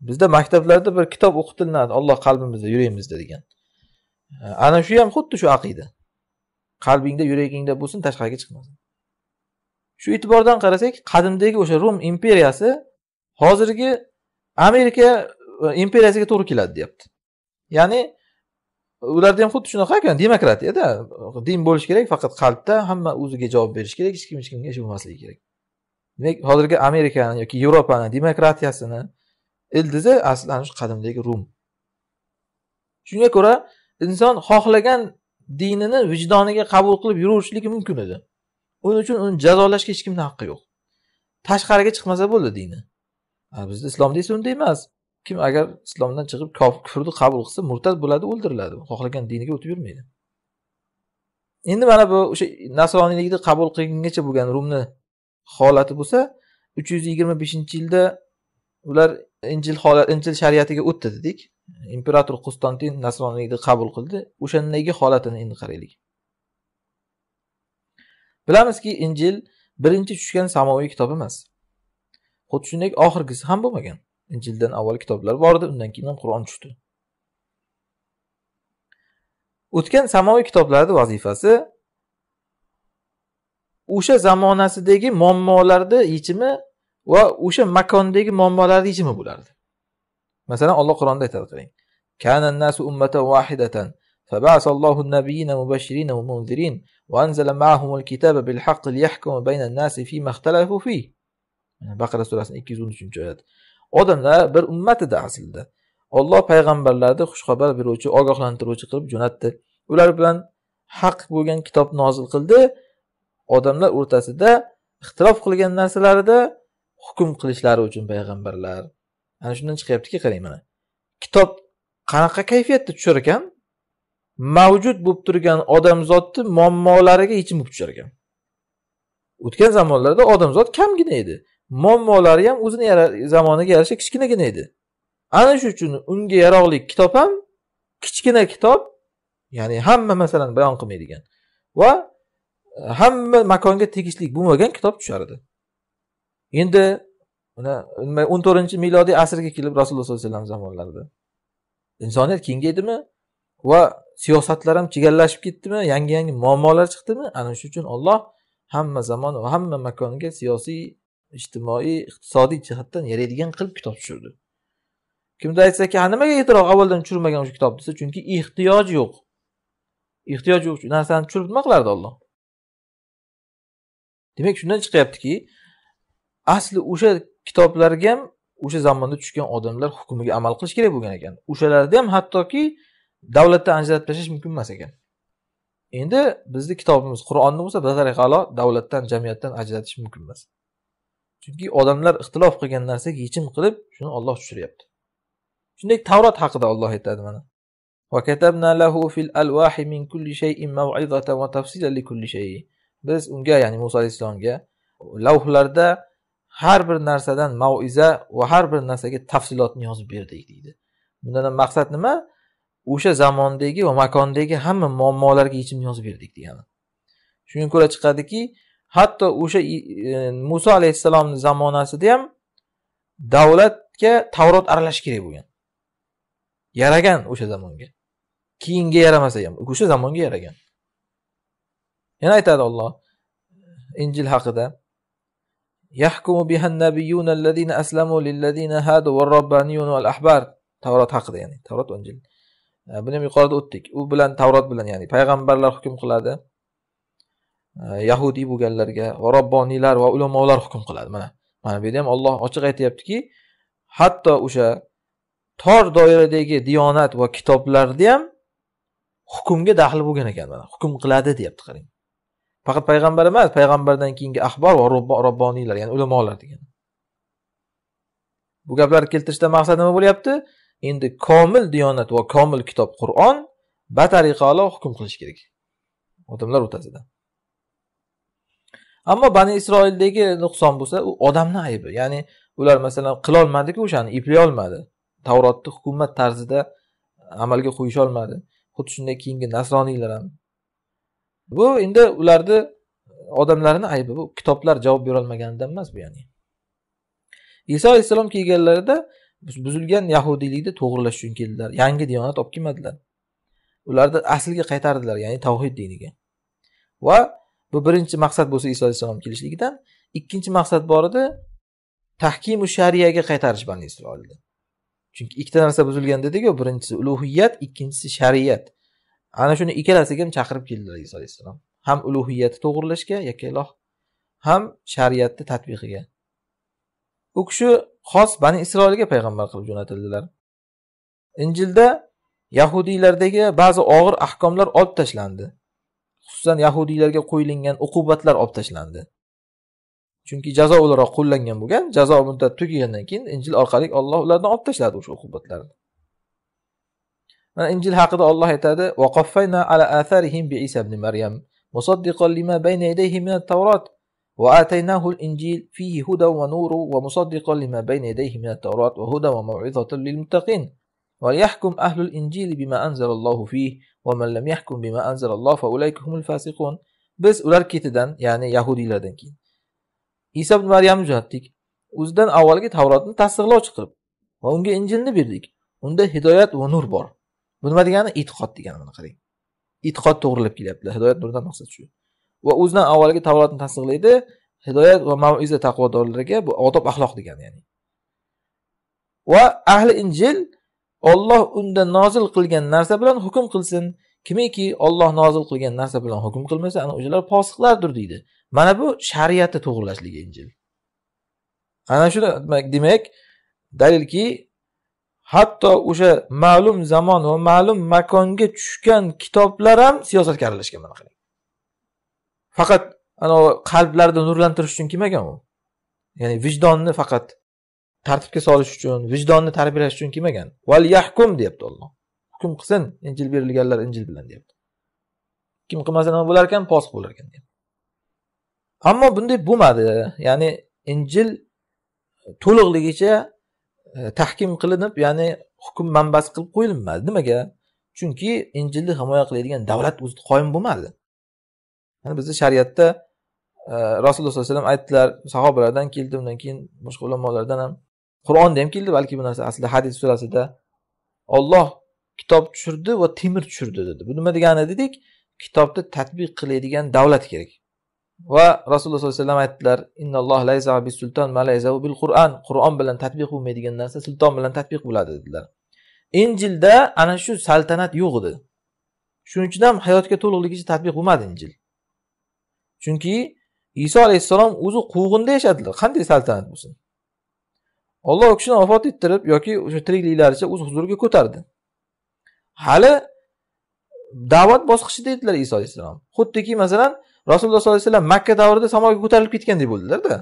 bizda maktablarda bir kitob o'qitilinadi olloh qalbimizda yuragimizda degan ana shu ham xuddi shu aqida qalbingda yuragingda bo'lsin tashqariga chiqmasin shu e'tibordan qarasak qadimdagi o'sha rum imperiyasi hozirgi amerika e, imperiyasiga to'g'ri keladi deyapti ya'ni ularda ham xuddi shunaqa ekan demokratiyada din bo'lishi kerak faqat qalbda hamma o'ziga javob berishi kerak hech kim hech kimga ish bo'lmasligi kerak demak hozirgi amerikani yoki yevropani demokratiyasini ildizi aslan shu qadimdagi rum shunga ko'ra inson xohlagan dinini vijdoniga qabul qilib yuraverishligi mumkin edi uning uchun uni jazolashga hech kimni haqqi yo'q tashqariga chiqmasa bo'ldi dini bizda islomda esa unday emas kim agar islomdan chiqib kufrni qabul qilsa murtad bo'ladi o'ldiriladi xohlagan diniga o'tib yurmaydi endi mana bu o'sha nasroniylikni qabul qilgungacha bo'lgan rumni holati bo'lsa uch yuz yigirma beshinchi yilda ular injil holat injil shariatiga o'tdi dedik imperator qustantin nasroniylikni qabul qildi o'shandagi holatini endi qaraylik bilamizki injil birinchi tushgan samoviy kitob emas xuddi shunday oxirgisi ham bo'lmagan injildan avval kitoblar bor edi undan keyin ham qur'on tushdi o'tgan samoviy kitoblarni vazifasi o'sha zamonasidagi muammolarni yechimi va o'sha makondagi muammolarni yechimi bo'lardi masalan olloh qur'onda aytadi qarang kana nasu ummatan vahidatan فبعث الله النبيين مبشرين ومنذرين وأنزل معهم الكتاب بالحق ليحكم بين الناس فيما اختلفوا فيه baqara surasini ikki yuz o'n uchinchi oyat odamlar bir ummatida aslida olloh payg'ambarlarni xushxabar beruvchi ogohlantiruvchi qilib jo'natdi ular bilan haq bo'lgan kitob nozil qildi odamlar o'rtasida ixtilof qilgan narsalarida hukm qilishlari uchun payg'ambarlar ana shundan chiqyaptiki qarang mana kitob qanaqa kayfiyatda tushar ekan mavjud bo'lib turgan odamzodni muammolariga yechim bo'lib tushar ekan o'tgan zamonlarda odamzod kamgina edi muammolari ham o'zini zamoniga yarasha kichkinagina edi ana shu uchun unga yaroqli kitob ham kichkina kitob ya'ni hamma masalani bayon qilmaydigan va hamma makonga tegishli bo'lmagan kitob tushar edi endi mana nima o'n to'rtinchi milodiy asrga kelib rasululloh sollallohu alayhi vasallam zamonlarida insoniyat kengaydimi va siyosatlar ham chigallashib ketdimi yangi yangi muammolar chiqdimi ana shu uchun olloh hamma zamon va hamma makonga siyosiy ijtimoiy iqtisodiy jihatdan yaraydigan qilib kitob tushirdi kimdir aytsaki ha nimaga ertaroq avvaldan tushirmagan o'sha kitob desa chunki ehtiyoj yo'q ehtiyoj yo'q narsani tushirib nima qilardi olloh demak shundan chiqyaptiki asli o'sha kitoblarga ham o'sha zamonda tushgan odamlar hukmiga amal qilish kerak bo'lgan ekan o'shalarda ham hattoki davlatdan ajratib tashlash mumkin emas ekan endi bizni kitobimiz qur'onni bo'lsa batariqalo davlatdan jamiyatdan ajratish mumkin emas chunki odamlar ixtilof qilgan narsaga yechim qilib shuni olloh tushiryapti shuningdek tavrot haqida olloh aytadi mana وكتبنا له في الألواح من كل شيء موعظة وتفصيلا لكل شيء biz unga ya'ni muso alayhissalomga lavhlarda har bir narsadan mauiza va har bir narsaga tafsilotni yozib berdik deydi bundan maqsad nima o'sha zamondagi va makondagi hamma muammolarga yechimni yozib berdik degani shunga ko'ra chiqadiki hatto o'sha e, muso alayhissalomni zamonasida ham davlatga tavrot aralashish kerak bo'lgan yaragan o'sha zamonga keyinga yaramasa ham o'sha zamonga yaragan yana aytadi olloh injil haqida tavrot haqida ya'ni tavrot va injil buni ham yuqorida o'tdik u bilan tavrot bilan ya'ni payg'ambarlar hukm qiladi yahudiy bo'lganlarga va robboniylar va ulamolar hukm qiladi mana mana bu yerda ham olloh ochiq aytyaptiki hatto o'sha tor doiradagi diyonat va kitoblarni ham hukmga daxli bo'lgan ekan mana hukm qiladi deyapti qarang faqat payg'ambar emas payg'ambardan keyingi ahbor va robboniylar ya'ni ulamolar degan bu gaplarni keltirishdan maqsad nima bo'lyapti endi komil diyonat va komil kitob qur'on batariqalo hukm qilish kerak odamlar o'rtasida ammo bani isroildagi nuqson bo'lsa u odamni aybi ya'ni ular masalan qilolmadiku o'shani eplay olmadi tavrotni hukumat tarzida amalga qo'yisholmadi xuddi shunday keyingi nasroniylar ham bu endi ularni odamlarni aybi bu kitoblar javob berolmaganidan emas bu ya'ni iso alayhissalom kelganlarida buzilgan yahudiylikni to'g'irlash uchun keldilar yangi diyonat olib kelmadilar ularni asliga qaytardilar ya'ni tavhid diniga va bu birinchi maqsad bo'lsa iso alayhissalom kelishligidan ikkinchi maqsad bor edi tahkimu shariyaga qaytarish bani isroilni chunki ikkita narsa buzilgan dedikku birinchisi ulug'iyat ikkinchisi shariat ana shuni ikkalasiga ham chaqirib keldilar iso alayhissalom ham ulug'iyatni to'g'irlashga yakka iloh ham shariatni tatbiqiga u kishi xos bani isroilga payg'ambar qilib jo'natildilar injilda yahudiylardagi ba'zi og'ir ahkomlar olib tashlandi xususan yahudiylarga qo'yilgan uqubatlar olib tashlandi chunki jazo o'laroq qo'llangan bo'lgan jazo muddati tugagandan keyin injil orqali olloh ulardan olib tashladi o'sha uqubatlarni İncil haqqında Allah aytadi: "Va qaffayna ala atharihim bi Isa ibn Maryam, musaddiqan lima bayna yadayhi min at-Taurat, va ataynahu al-Injil fihi hudan va nurun va musaddiqan lima bayna yadayhi min at-Taurat va hudan va maw'izatan lil-muttaqin." وليحكم أهل الإنجيل بما أنزل الله فيه ومن لم يحكم بما أنزل الله فأولئك هم الفاسقون biz ular ketidan ya'ni yahudiylardan keyin iso ibn maryamni jo'natdik o'zidan avvalgi tavrotni tasdiqlovchi qilib va unga injilni berdik unda hidoyat va nur bor bu nima degani e'tiqod degani buni qarang e'tiqod to'g'rilab kelyapti hidoyat nuridan maqsad shu va o'zidan avvalgi tavlatni tasdiqlaydi hidoyat va maiza taqvodorlarga bu odob axloq degani ya'ni va ahli injil olloh unda nozil qilgan narsa bilan hukm qilsin kimiki olloh nozil qilgan narsa bilan hukm qilmasa ana o'shalar posiqlardir deydi mana bu shariatni to'g'irlashligi injil ana shuni demak dalilki hatto o'sha ma'lum zamon va ma'lum makonga tushgan kitoblar ham siyosatga aralashgan mana qarang faqat anavi qalblarni nurlantirish uchun kelmagan u ya'ni vijdonni faqat tartibga solish uchun vijdonni tarbiyalash uchun kelmagan val yahkum deyapti olloh hukm qilsin injil berilganlar injil bilan deyapti kim qilmasa nima bo'lar ekan posiq bo'lar ekan ammo bunday bo'lmadi ya'ni injil to'liqligicha E, tahkim qilinib ya'ni hukm manbasi qilib qo'yilmadi nimaga chunki injilni himoya qiladigan davlat o'zi qoyim bo'lmadi ya'ni bizni shariatda e, rasululloh sollallohu alayhi vasallam aytdilar sahobalardan keldi undan keyin boshqa ulamolardan ham qur'onda ham keldi balki bu narsa aslida hadis surasida olloh kitob tushirdi va temir tushirdi dedi bu nima degani dedik kitobni tatbiq qiladigan davlat kerak va rasululloh sollallohu alayhi vasallam aytdilar innalloh sulton bil qur'on bilan tatbiq bo'lmaydigan narsa sulton bilan tatbiq bo'ladi dedilar injilda ana shu saltanat yo'q edi shuning uchun ham hayotga to'liqligicha tatbiq bo'lmadi injil chunki iso alayhissalom o'zi quvg'inda yashadilar qanday saltanat bo'lsin olloh u kishini vafot ettirib yoki o'sha tirikliklaricha o'z huzuriga ko'tardi hali da'vat bosqichida edilar iso alayhissalom xuddiki masalan rasululloh sollallohu alayhi vasallam makka davrida samoga ko'tarilib ketgandek bo'ldilarda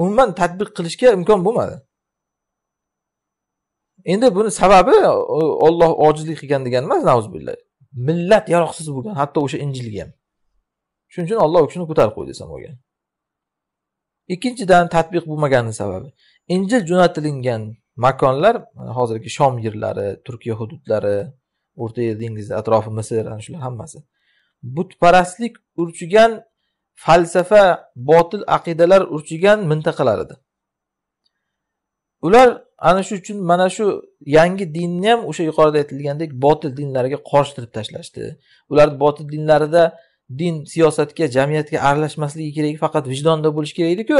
umuman tadbiq qilishga imkon bo'lmadi endi buni sababi olloh ojizlik qilgan degani emas nazubillah millat yaroqsiz bo'lgan hatto o'sha injilga ham shuning uchun olloh u kishini ko'tarib qo'ydi samoga ikkinchidan tadbiq bo'lmagani sababi injil jo'natilingan makonlar hozirgi shom yerlari turkiya hududlari o'rta yer dengizi atrofi misr ana shular hammasi butparastlik urchigan falsafa botil aqidalar urchigan mintaqalar edi ular ana shu uchun mana shu yangi dinni ham o'sha yuqorida aytilgandek botil dinlarga qorishtirib tashlashdi ularni botil dinlarida din siyosatga jamiyatga aralashmasligi kerak faqat vijdonda bo'lishi kerak ediku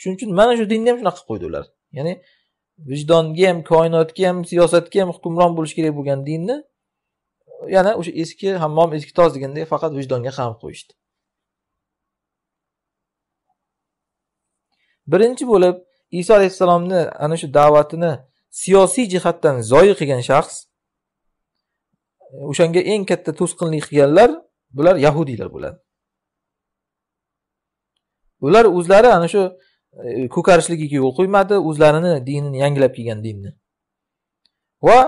shuning uchun mana shu dinni ham shunaqa qilib qo'ydi ular ya'ni vijdonga ham koinotga ham siyosatga ham hukmron bo'lishi kerak bo'lgan dinni yana o'sha eski hammom eski toz degandek faqat vijdonga qamab qo'yishdi birinchi bo'lib iso alayhissalomni ana shu da'vatini siyosiy jihatdan zoyi qilgan shaxs o'shanga eng katta to'sqinlik qilganlar bular yahudiylar bo'ladi ular o'zlari ana shu e, ko'karishligiga yo'l qo'ymadi o'zlarini dinini yangilab kelgan dinni va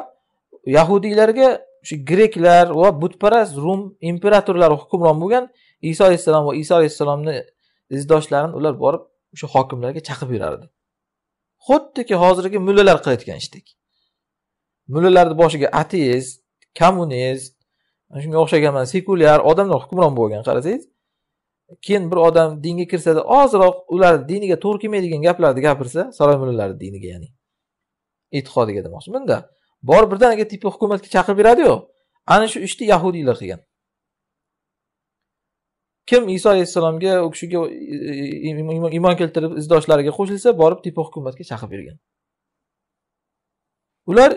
yahudiylarga o'sha greklar va butparast rum imperatorlari hukmron bo'lgan iso alayhissalom va iso alayhissalomni izdoshlarini ular borib o'sha hokimlarga chaqib yurardi xuddiki hozirgi mullalar qilayotgan ishdek mullalarni boshiga ateist kommunist shunga o'xshagan sekulyar odamlar hukmron bo'lgan qarasangiz keyin bir odam dinga kirsada ozroq ularni diniga to'g'ri kelmaydigan gaplarni gapirsa saroy mullalarni diniga ya'ni e'tiqodiga demoqchi bunda borib birdan anaqa tepa hukumatga chaqirib beradiyu ana shu ishni yahudiylar qilgan kim iso alayhissalomga u kishiga e, e, iymon keltirib izdoshlariga qo'shilsa borib tepa hukumatga chaqirib bergan ular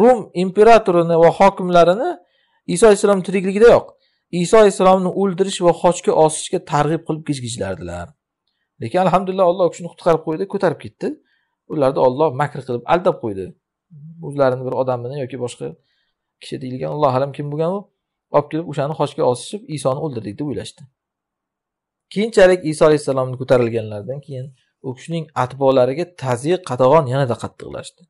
rum imperatorini va hokimlarini iso alayhissalom tirikligidayoq iso alayhissalomni o'ldirish va xochga osishga targ'ib qilib gijgijlardilar lekin alhamdulillah alloh u kishini qutqarib qo'ydi ko'tarib ketdi ularni olloh makr qilib aldab qo'ydi o'zlarini bir odamini yoki boshqa kishi deyilgan alloh alam kim bo'lgan u olib kelib o'shani xochga osishib isoni o'ldirdik deb o'ylashdi keyinchalik iso alayhissalomni ko'tarilganlaridan keyin u kishining atbolariga tazyiq qatag'on yanada qattiqlashdi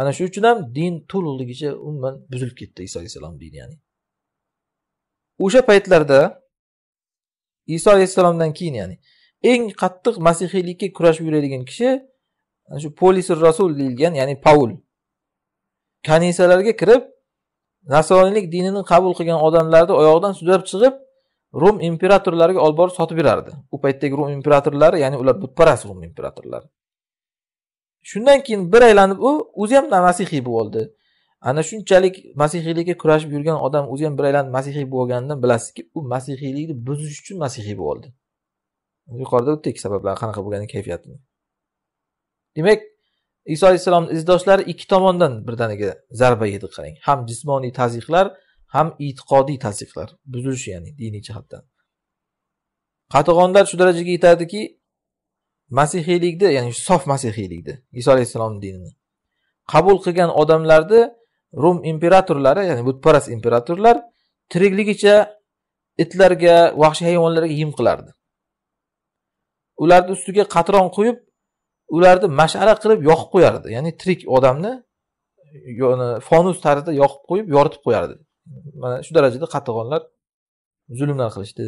ana shu uchun ham din to'liqligicha umuman buzilib ketdi iso alayhissalom dini ya'ni o'sha paytlarda iso alayhissalomdan keyin ya'ni eng qattiq masihiylikka kurashib yuradigan kishi ana shu polis rasul deyilgan ya'ni paul kanisalarga kirib nasroniylik dinini qabul qilgan odamlarni oyog'idan sudrab chiqib rum imperatorlariga olib borib sotib berardi u paytdagi rum imperatorlari ya'ni ular butparast rum imperatorlari shundan keyin bir aylanib u o'zi ham masihiy bo'lib oldi ana shunchalik masihiylikka kurashib yurgan odam o'zi ham bir aylanib masihiy bo'lib olganidan bilasizki u masihiylikni buzish uchun masihiy bo'lib oldi yuqorida o'tdik sabablar qanaqa bo'lgani kayfiyatini demak iso alayhissalomni izdoshlari ikki tomondan birdaniga zarba yedi qarang ham jismoniy tazyiqlar ham e'tiqodiy tazyiqlar buzilish ya'ni diniy jihatdan qatag'onlar shu darajaga yetadiki masihiylikni ya'ni sof masihiylikni iso alayhissalomni dinini qabul qilgan odamlarni rum imperatorlari ya'ni butparast imperatorlar tirikligicha itlarga vahshiy hayvonlarga yem qilardi ularni ustiga qatron quyib ularni mash'ala qilib yoqib qo'yardi ya'ni tirik odamni fonus tarzida yoqib qo'yib yoritib qo'yardi mana shu darajada qatag'onlar zulmlar qilishdi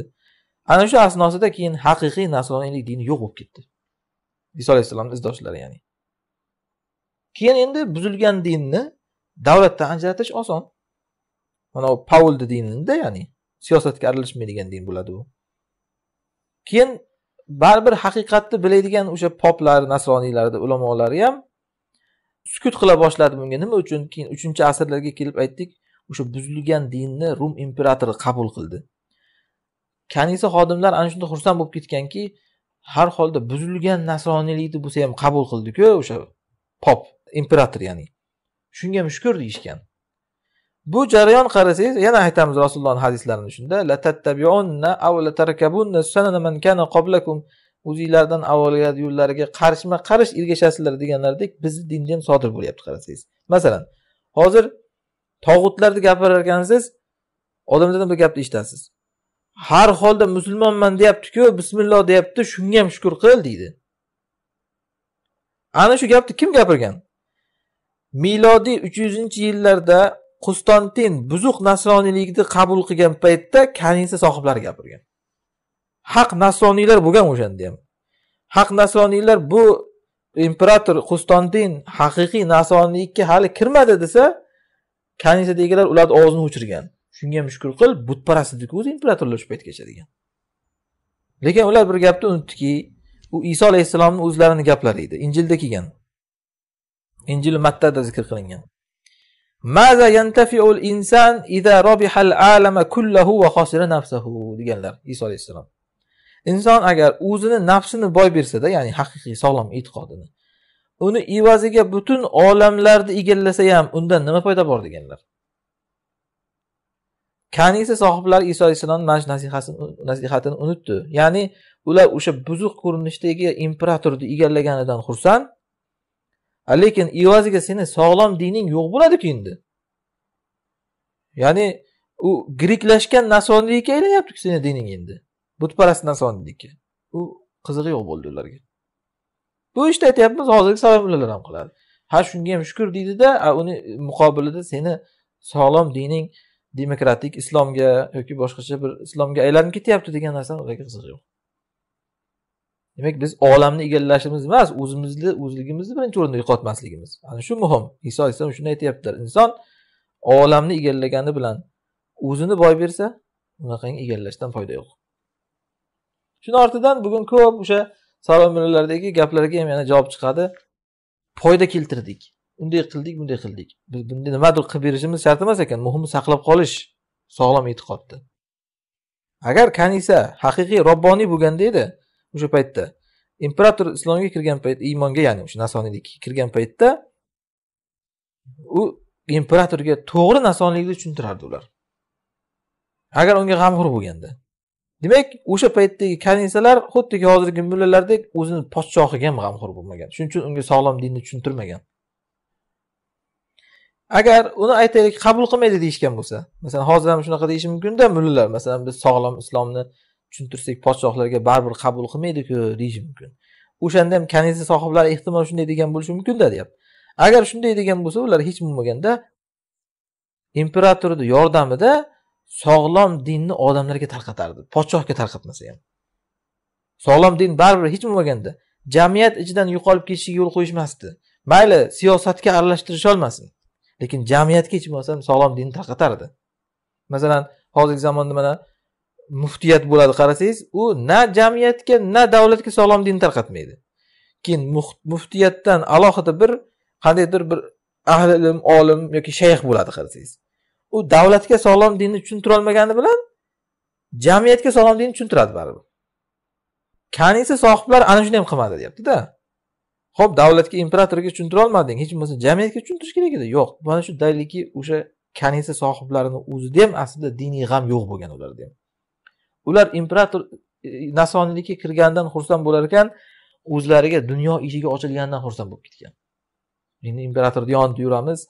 ana shu asnosida keyin haqiqiy nasroniylik dini yo'q bo'lib ketdi iso alayhissalomni izdoshlari ya'ni keyin endi buzilgan dinni davlatdan ajratish oson mana u pavlni dinida ya'ni siyosatga aralashmaydigan din bo'ladi u keyin baribir haqiqatni biladigan o'sha poplar nasroniylarni ulamolari ham sukut qila boshladi bunga nima uchun keyin uchinchi asrlarga kelib aytdik o'sha buzilgan dinni rum imperatori qabul qildi kanisa xodimlar ana shunda xursand bo'lib ketganki har holda buzilgan nasroniylikni bo'lsa ham qabul qildiku o'sha pop imperator ya'ni shunga ham shukur deyishgan bu jarayon qarasangiz yana aytamiz rasulullohni hadislarini shunda man kana o'zinglardan avvalgi yo'llariga qarishma qarish ergashasizlar deganlaridek bizni dinda ham sodir bo'lyapti qarasangiz masalan hozir tog'utlarni gapirar ekansiz odamlardan bir gapni eshitasiz har holda musulmonman deyaptiku bismilloh deyapti shunga ham shukur qil deydi ana shu gapni kim gapirgan milodiy uch yuzinchi yillarda Qustantin buzuq nasroniylikni qabul qilgan paytda kanisa sohiblari gapirgan. Haq nasroniylar bo'lgan o'shanda ham. Haq nasroniylar bu imperator Qustantin haqiqiy nasroniylikka hali kirmadi desa, kanisadagilar ularni og'zini o'chirgan. Shunga ham shukr qil, butparastlikni o'zi imperatorlar shu paytgacha degan. Lekin ular bir gapni unutdiki, u Iso alayhissalomni o'zlarini gaplari edi. Injilda kelgan. Injil Mattada zikr qilingan. maza yantafiul inson ida robihal alama kullahu va xosira nafsahu deganlar iso alayhissalom inson agar o'zini nafsini boy bersada ya'ni haqiqiy sog'lom e'tiqodini uni evaziga butun olamlarni egallasa ham undan nima foyda bor deganlar kanisa sohiblari iso alayhissalomni mana shu nasihatini nasihatini unutdi ya'ni ular o'sha buzuq ko'rinishdagi imperatorni egallaganidan xursand lekin evaziga seni sog'lom dining yo'q bo'ladiku endi ya'ni u griklashgan nasoniylikka aylanyaptiku seni dining endi butparast nasoniylikka u qizig'i yo'q bo'ldi ularga bu ishni aytyapmiz hozirgi salomlar ham qiladi ha shunga ham shukur deydida uni muqobilida seni sog'lom dining demokratik islomga yoki boshqacha bir islomga aylanib ketyapti degan narsani ularga qizig'i yo'q demak biz olamni egallashimiz emas o'zimizni o'zligimizni birinchi o'rinda yo'qotmasligimiz ana shu muhim iso alayhissalom shuni aytyaptilar inson olamni egallagani bilan o'zini boy bersa unaqangi egallashdan foyda yo'q shuni ortidan bugun ko'p o'sha salomlarlardagi gaplarga ham yana javob chiqadi foyda keltirdik unday qildik bunday qildik biz bunday nimadir qilib berishimiz shart emas ekan muhimi saqlab qolish sog'lom e'tiqodni agar kanisa haqiqiy robboniy bo'lganda edi o'sha paytda imperator islomga kirgan payt iymonga ya'ni o'sha nasoniylikka kirgan paytda u imperatorga to'g'ri nasoniylikni tushuntirardi ular agar unga g'amxo'r bo'lganda demak o'sha paytdagi kanisalar xuddiki hozirgi mullalardek o'zini podshohiga ham g'amxo'r bo'lmagan shuning uchun unga sog'lom dinni tushuntirmagan agar uni aytaylik qabul qilmaydi deyishgan bo'lsa masalan hozir ham shunaqa deyishi mumkinda mullalar masalan biz sog'lom islomni tushuntirsak podshohlarga baribir qabul qilmaydiku deyishi mumkin o'shanda ham kaniza sohiblari ehtimol shunday degan bo'lishi mumkinda deyapti agar shunday degan bo'lsa ular hech bo'lmaganda imperatorni yordamida sog'lom dinni odamlarga tarqatardi podshohga tarqatmasa ham sog'lom din baribir hech bo'lmaganda jamiyat ichidan yo'qolib ketishiga yo'l qo'yishmasdi mayli siyosatga aralashtirish lekin jamiyatga hech bo'lmasa sog'lom dinni tarqatardi masalan hozirgi zamonda mana muftiyat bo'ladi qarasangiz u na jamiyatga na davlatga sog'lom din tarqatmaydi keyin muftiyatdan alohida bir qandaydir bir ahli ilm olim yoki shayx bo'ladi qarasangiz u davlatga sog'lom dinni tushuntirolmagani bilan jamiyatga sog'lom dinni tushuntiradi baribir kanisa sohiblar ana shuni ham qilmadi deyaptida ho'p davlatga imperatorga tushuntira olmading hech bo'lmasa jamiyatga tushuntirish kerak edi yo'q mana shu dalilki o'sha kanisa sohiblarini o'zida ham aslida diniy g'am yo'q bo'lgan ularda ham ular imperator e, nasoniylikka kirgandan xursand bo'lar ekan o'zlariga dunyo eshigi ochilganidan xursand bo'lib ketgan endi imperatorni yonida yuramiz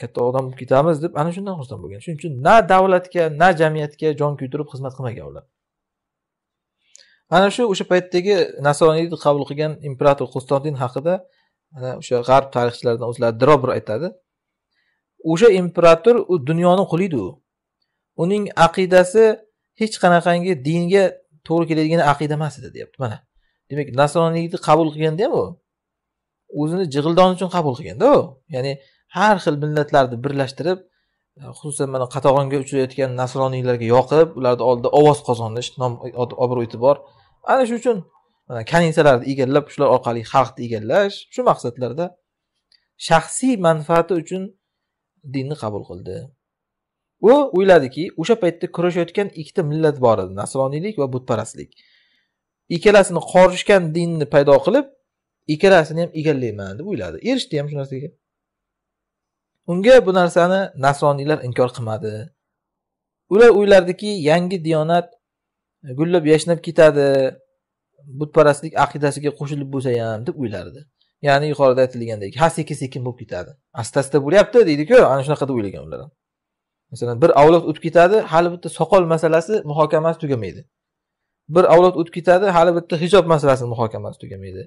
katta odam bo'lib ketamiz deb ana shundan xursand bo'lgan shuning uchun na davlatga na jamiyatga jon kuydirib xizmat qilmagan ular ana shu o'sha paytdagi nasoniylikni qabul qilgan imperator qo'stontin haqida ana o'sha g'arb tarixchilaridan o'zlari bir aytadi o'sha imperator u dunyoni quli edi u uning aqidasi hech qanaqangi dinga to'g'ri keladigan aqida emas edi deyapti mana demak nasroniylikni qabul qilganda ham u o'zini jig'ildoni uchun qabul qilganda u ya'ni har xil millatlarni birlashtirib xususan mana qatag'onga uchrayotgan nasroniylarga yoqib ularni oldida ovoz qozonish nom obro' e'tibor ana shu uchun kanisalarni egallab shular orqali xalqni egallash shu maqsadlarda shaxsiy manfaati uchun dinni qabul qildi u o'yladiki o'sha paytda kurashayotgan ikkita millat bor edi nasroniylik va butparastlik ikkalasini qorishgan dinni paydo qilib ikkalasini ham egallayman deb o'yladi erishdi ham shu narsaga unga bu narsani nasroniylar inkor qilmadi ular o'ylardiki yangi diyonat gullab yashnab ketadi butparastlik aqidasiga qo'shilib bo'lsa ham deb o'ylardi ya'ni yuqorida aytilgandek ha sekin sekin bo'lib ketadi asta asta bo'lyapti deydiku ana shunaqa deb o'ylagan ular ham masalan bir avlod o'tib ketadi hali bitta soqol masalasi muhokamasi tugamaydi bir avlod o'tib ketadi hali bitta hijob masalasi muhokamasi tugamaydi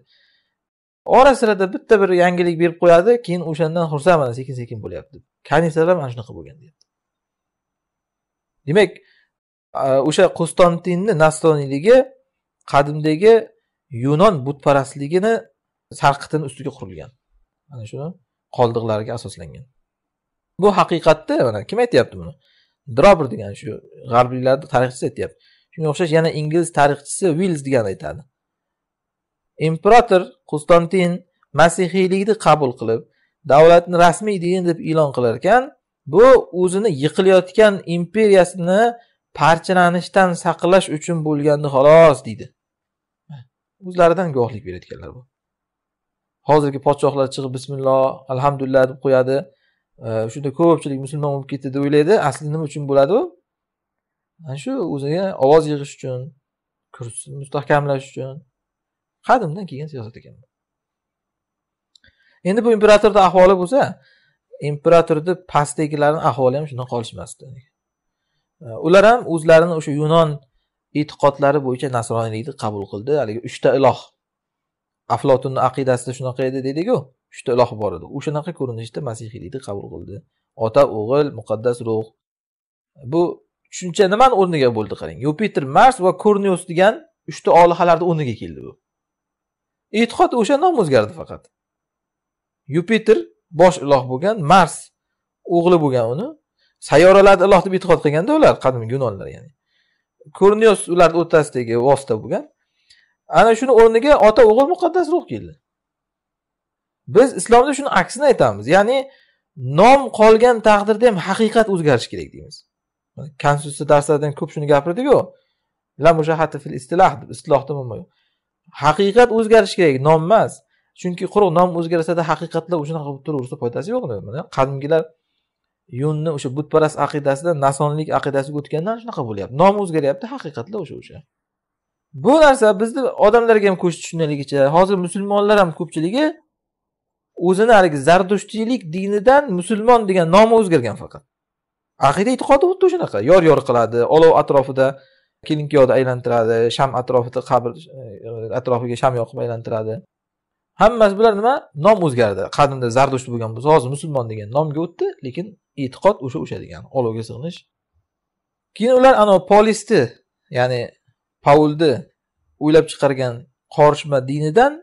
ora sirada bitta bir yangilik berib qo'yadi keyin o'shandan xursandman sekin sekin bo'lyapti kanisalar ham ana shunaqa bo'lgan deyapti demak o'sha qustantinni nasroniyligi qadimdagi yunon butparastligini sarqitini ustiga qurilgan ana shuni qoldiqlariga asoslangan bu haqiqatda mana kim aytyapti buni drober degan shu g'arbiylarni tarixchisi aytyapti shunga o'xshash yana ingliz tarixchisi wills degan aytadi imperator qustantin masihiylikni qabul qilib davlatni rasmiy din deb e'lon qilar ekan bu o'zini yiqilayotgan imperiyasini parchalanishdan saqlash uchun bo'lgandi xolos deydi o'zlaridan guvohlik berayotganlar bu hozirgi podshohlar chiqib bismilloh alhamdulillah deb qo'yadi shunda ko'pchilik musulmon bo'lib ketdi deb o'ylaydi asli nima uchun bo'ladi u ana shu o'ziga ovoz yig'ish uchun kursini mustahkamlash uchun qadimdan kelgan siyosat ekan endi bu imperatorni ahvoli bo'lsa imperatorni pastdagilarni ahvoli ham shundan qolishmasdi ular ham o'zlarini o'sha yunon e'tiqodlari bo'yicha nasroniylikni qabul qildi haligi uchta iloh aflotunni aqidasida shunaqa edi deydiku uchta iloh bor edi o'shanaqa ko'rinishda masihiylikni qabul qildi ota o'g'il muqaddas ruh bu tushuncha nimani o'rniga bo'ldi qarang yupiter mars va kornius degan uchta olihalarni o'rniga keldi bu e'tiqod o'sha nom o'zgardi faqat yupiter bosh iloh bo'lgan mars o'g'li bo'lgan uni sayyoralarni iloh deb e'tiqod qilganda ular qadimgi yunonlar ya'ni kornius ularni o'rtasidagi vosita bo'lgan ana shuni o'rniga ota o'g'il muqaddas ruh keldi biz islomda shuni aksini aytamiz ya'ni nom qolgan taqdirda ham haqiqat o'zgarishi kerak deymiz konstitutsiya darslaridan ko'p shuni gapirdiku fil haqiqat o'zgarishi kerak nom emas chunki quruq nom o'zgarsada haqiqatlar o'shanaqa bo'lib turaversa foydasi yo'q qadimgilar yunni o'sha butparast aqidasidan nasonlik aqidasiga o'tgandan shunaqa bo'lyapti nomi o'zgaryapti haqiqatlar o'sha o'sha bu narsa bizni odamlarga ham ko'z tushunaligicha hozir musulmonlar ham ko'pchiligi o'zini haligi zardushtiylik dinidan musulmon degan nomi o'zgargan faqat aqida e'tiqodi xuddi shunaqa yor yor qiladi olov atrofida kelin kuyovni aylantiradi sham atrofida qabr e, atrofiga sham yoqib aylantiradi hammasi bular nima nom o'zgardi qadimda zardusht bo'lgan bo'lsa hozir musulmon degan nomga o'tdi lekin e'tiqod o'sha o'sha degan olovga sig'inish keyin ular anavi polisni ya'ni paulni o'ylab chiqargan qorishma dinidan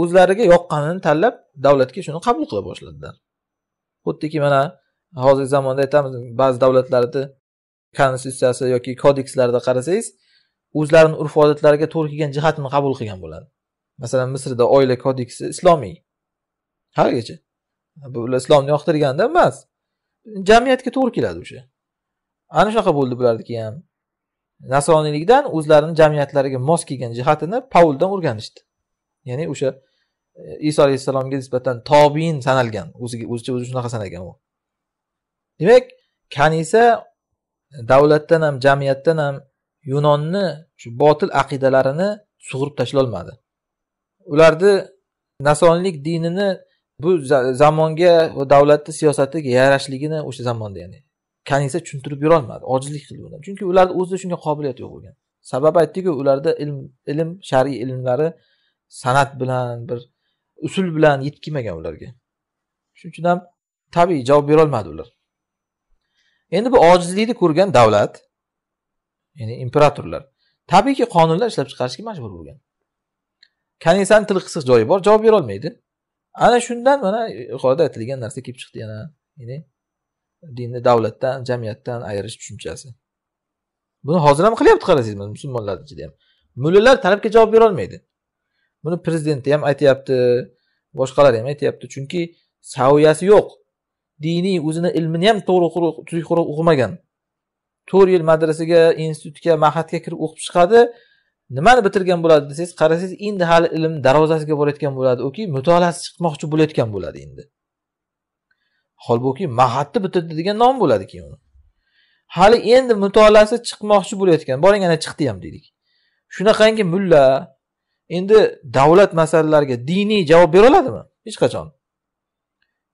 o'zlariga yoqqanini tanlab davlatga shuni qabul qila boshladilar xuddiki mana hozirgi zamonda aytamiz ba'zi davlatlarda konstitutsiyasi yoki kodekslarida qarasangiz o'zlarini urf odatlariga to'g'ri kelgan jihatini qabul qilgan bo'ladi masalan misrda oila kodeksi islomiy haligacha bular islomni yoqtirganda emas jamiyatga to'g'ri keladi o'sha ana shunaqa bo'ldi bularniki ham nasroniylikdan o'zlarini jamiyatlariga mos kelgan jihatini pauldan o'rganishdi ya'ni o'sha e, iso alayhissalomga nisbatan tobin sanalgan o'ziga o'zicha o'zi shunaqa sanagan u demak kanisa davlatdan ham jamiyatdan ham yunonni shu botil aqidalarini sug'urib tashlolmadi ularni nasonlik dinini bu zamonga va davlatni siyosatiga yarashligini o'sha zamonda ya'ni kanisa tushuntirib berolmadi ojizlik qildi chunki ularni o'zida shunga qobiliyat yo'q bo'lgan sababi aytdiku ularda ilm ilm shar'iy ilmlari san'at bilan bir usul bilan yetib kelmagan ularga shuning uchun ham tabiiy javob berolmadi ular endi bu ojizlikni ko'rgan davlat ya'ni imperatorlar tabiiyki qonunlar ishlab chiqarishga majbur bo'lgan kanisani til qisiq joyi bor javob berolmaydi ana shundan mana yuqorida aytilgan narsa kelib chiqdi yana ya'ni dinni davlatdan jamiyatdan ayirish tushunchasi buni hozir ham qilyapti qarasangiz musulmonlar ichida ham mullalar talabga javob berolmaydi buni prezidenti ham aytyapti boshqalar ham aytyapti chunki saviyasi yo'q diniy o'zini ilmini ham to'g'ri tuzukroq o'qimagan to'rt yil madrasaga institutga mahatga kirib o'qib chiqadi nimani bitirgan bo'ladi desangiz qarasangiz endi hali ilm darvozasiga borayotgan bo'ladi yoki mutolaasi chiqmoqchi bo'layotgan bo'ladi endi holbuki mahatni bitirdi degan nom bo'ladi keyin uni hali endi mutolaasi chiqmoqchi bo'layotgan boring ana chiqdi ham deylik shunaqangi mulla endi davlat masalalariga diniy javob bera oladimi hech qachon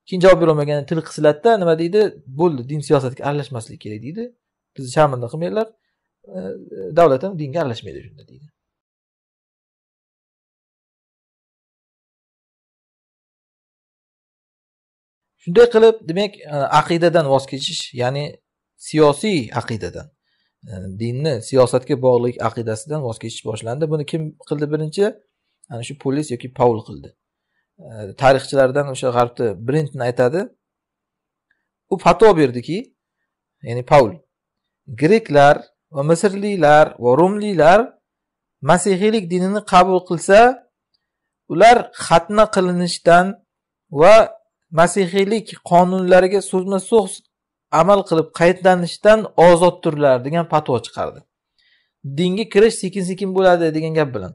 keyin javob berolmagan til qisiladida nima deydi bo'ldi din siyosatga aralashmaslik kerak deydi bizni sharmanda qilmanglar e, davlat ham dinga aralashmaydi shunda deydi shunday qilib demak e, aqidadan voz kechish ya'ni siyosiy aqidadan Э, dinni siyosatga bog'liq aqidasidan voz kechish boshlandi buni kim qildi birinchi ana shu polis yoki paul qildi э, tarixchilardan o'sha g'arbda brinton aytadi u fatvo berdiki ya'ni paul greklar va misrliklar va rumliklar masihiylik dinini qabul qilsa ular xatna qilinishdan va masihiylik qonunlariga so'zma so'z amal qilib qaytlanishdan ozod turlar degan fatvo chiqardi dinga kirish sekin sekin bo'ladi degan gap bilan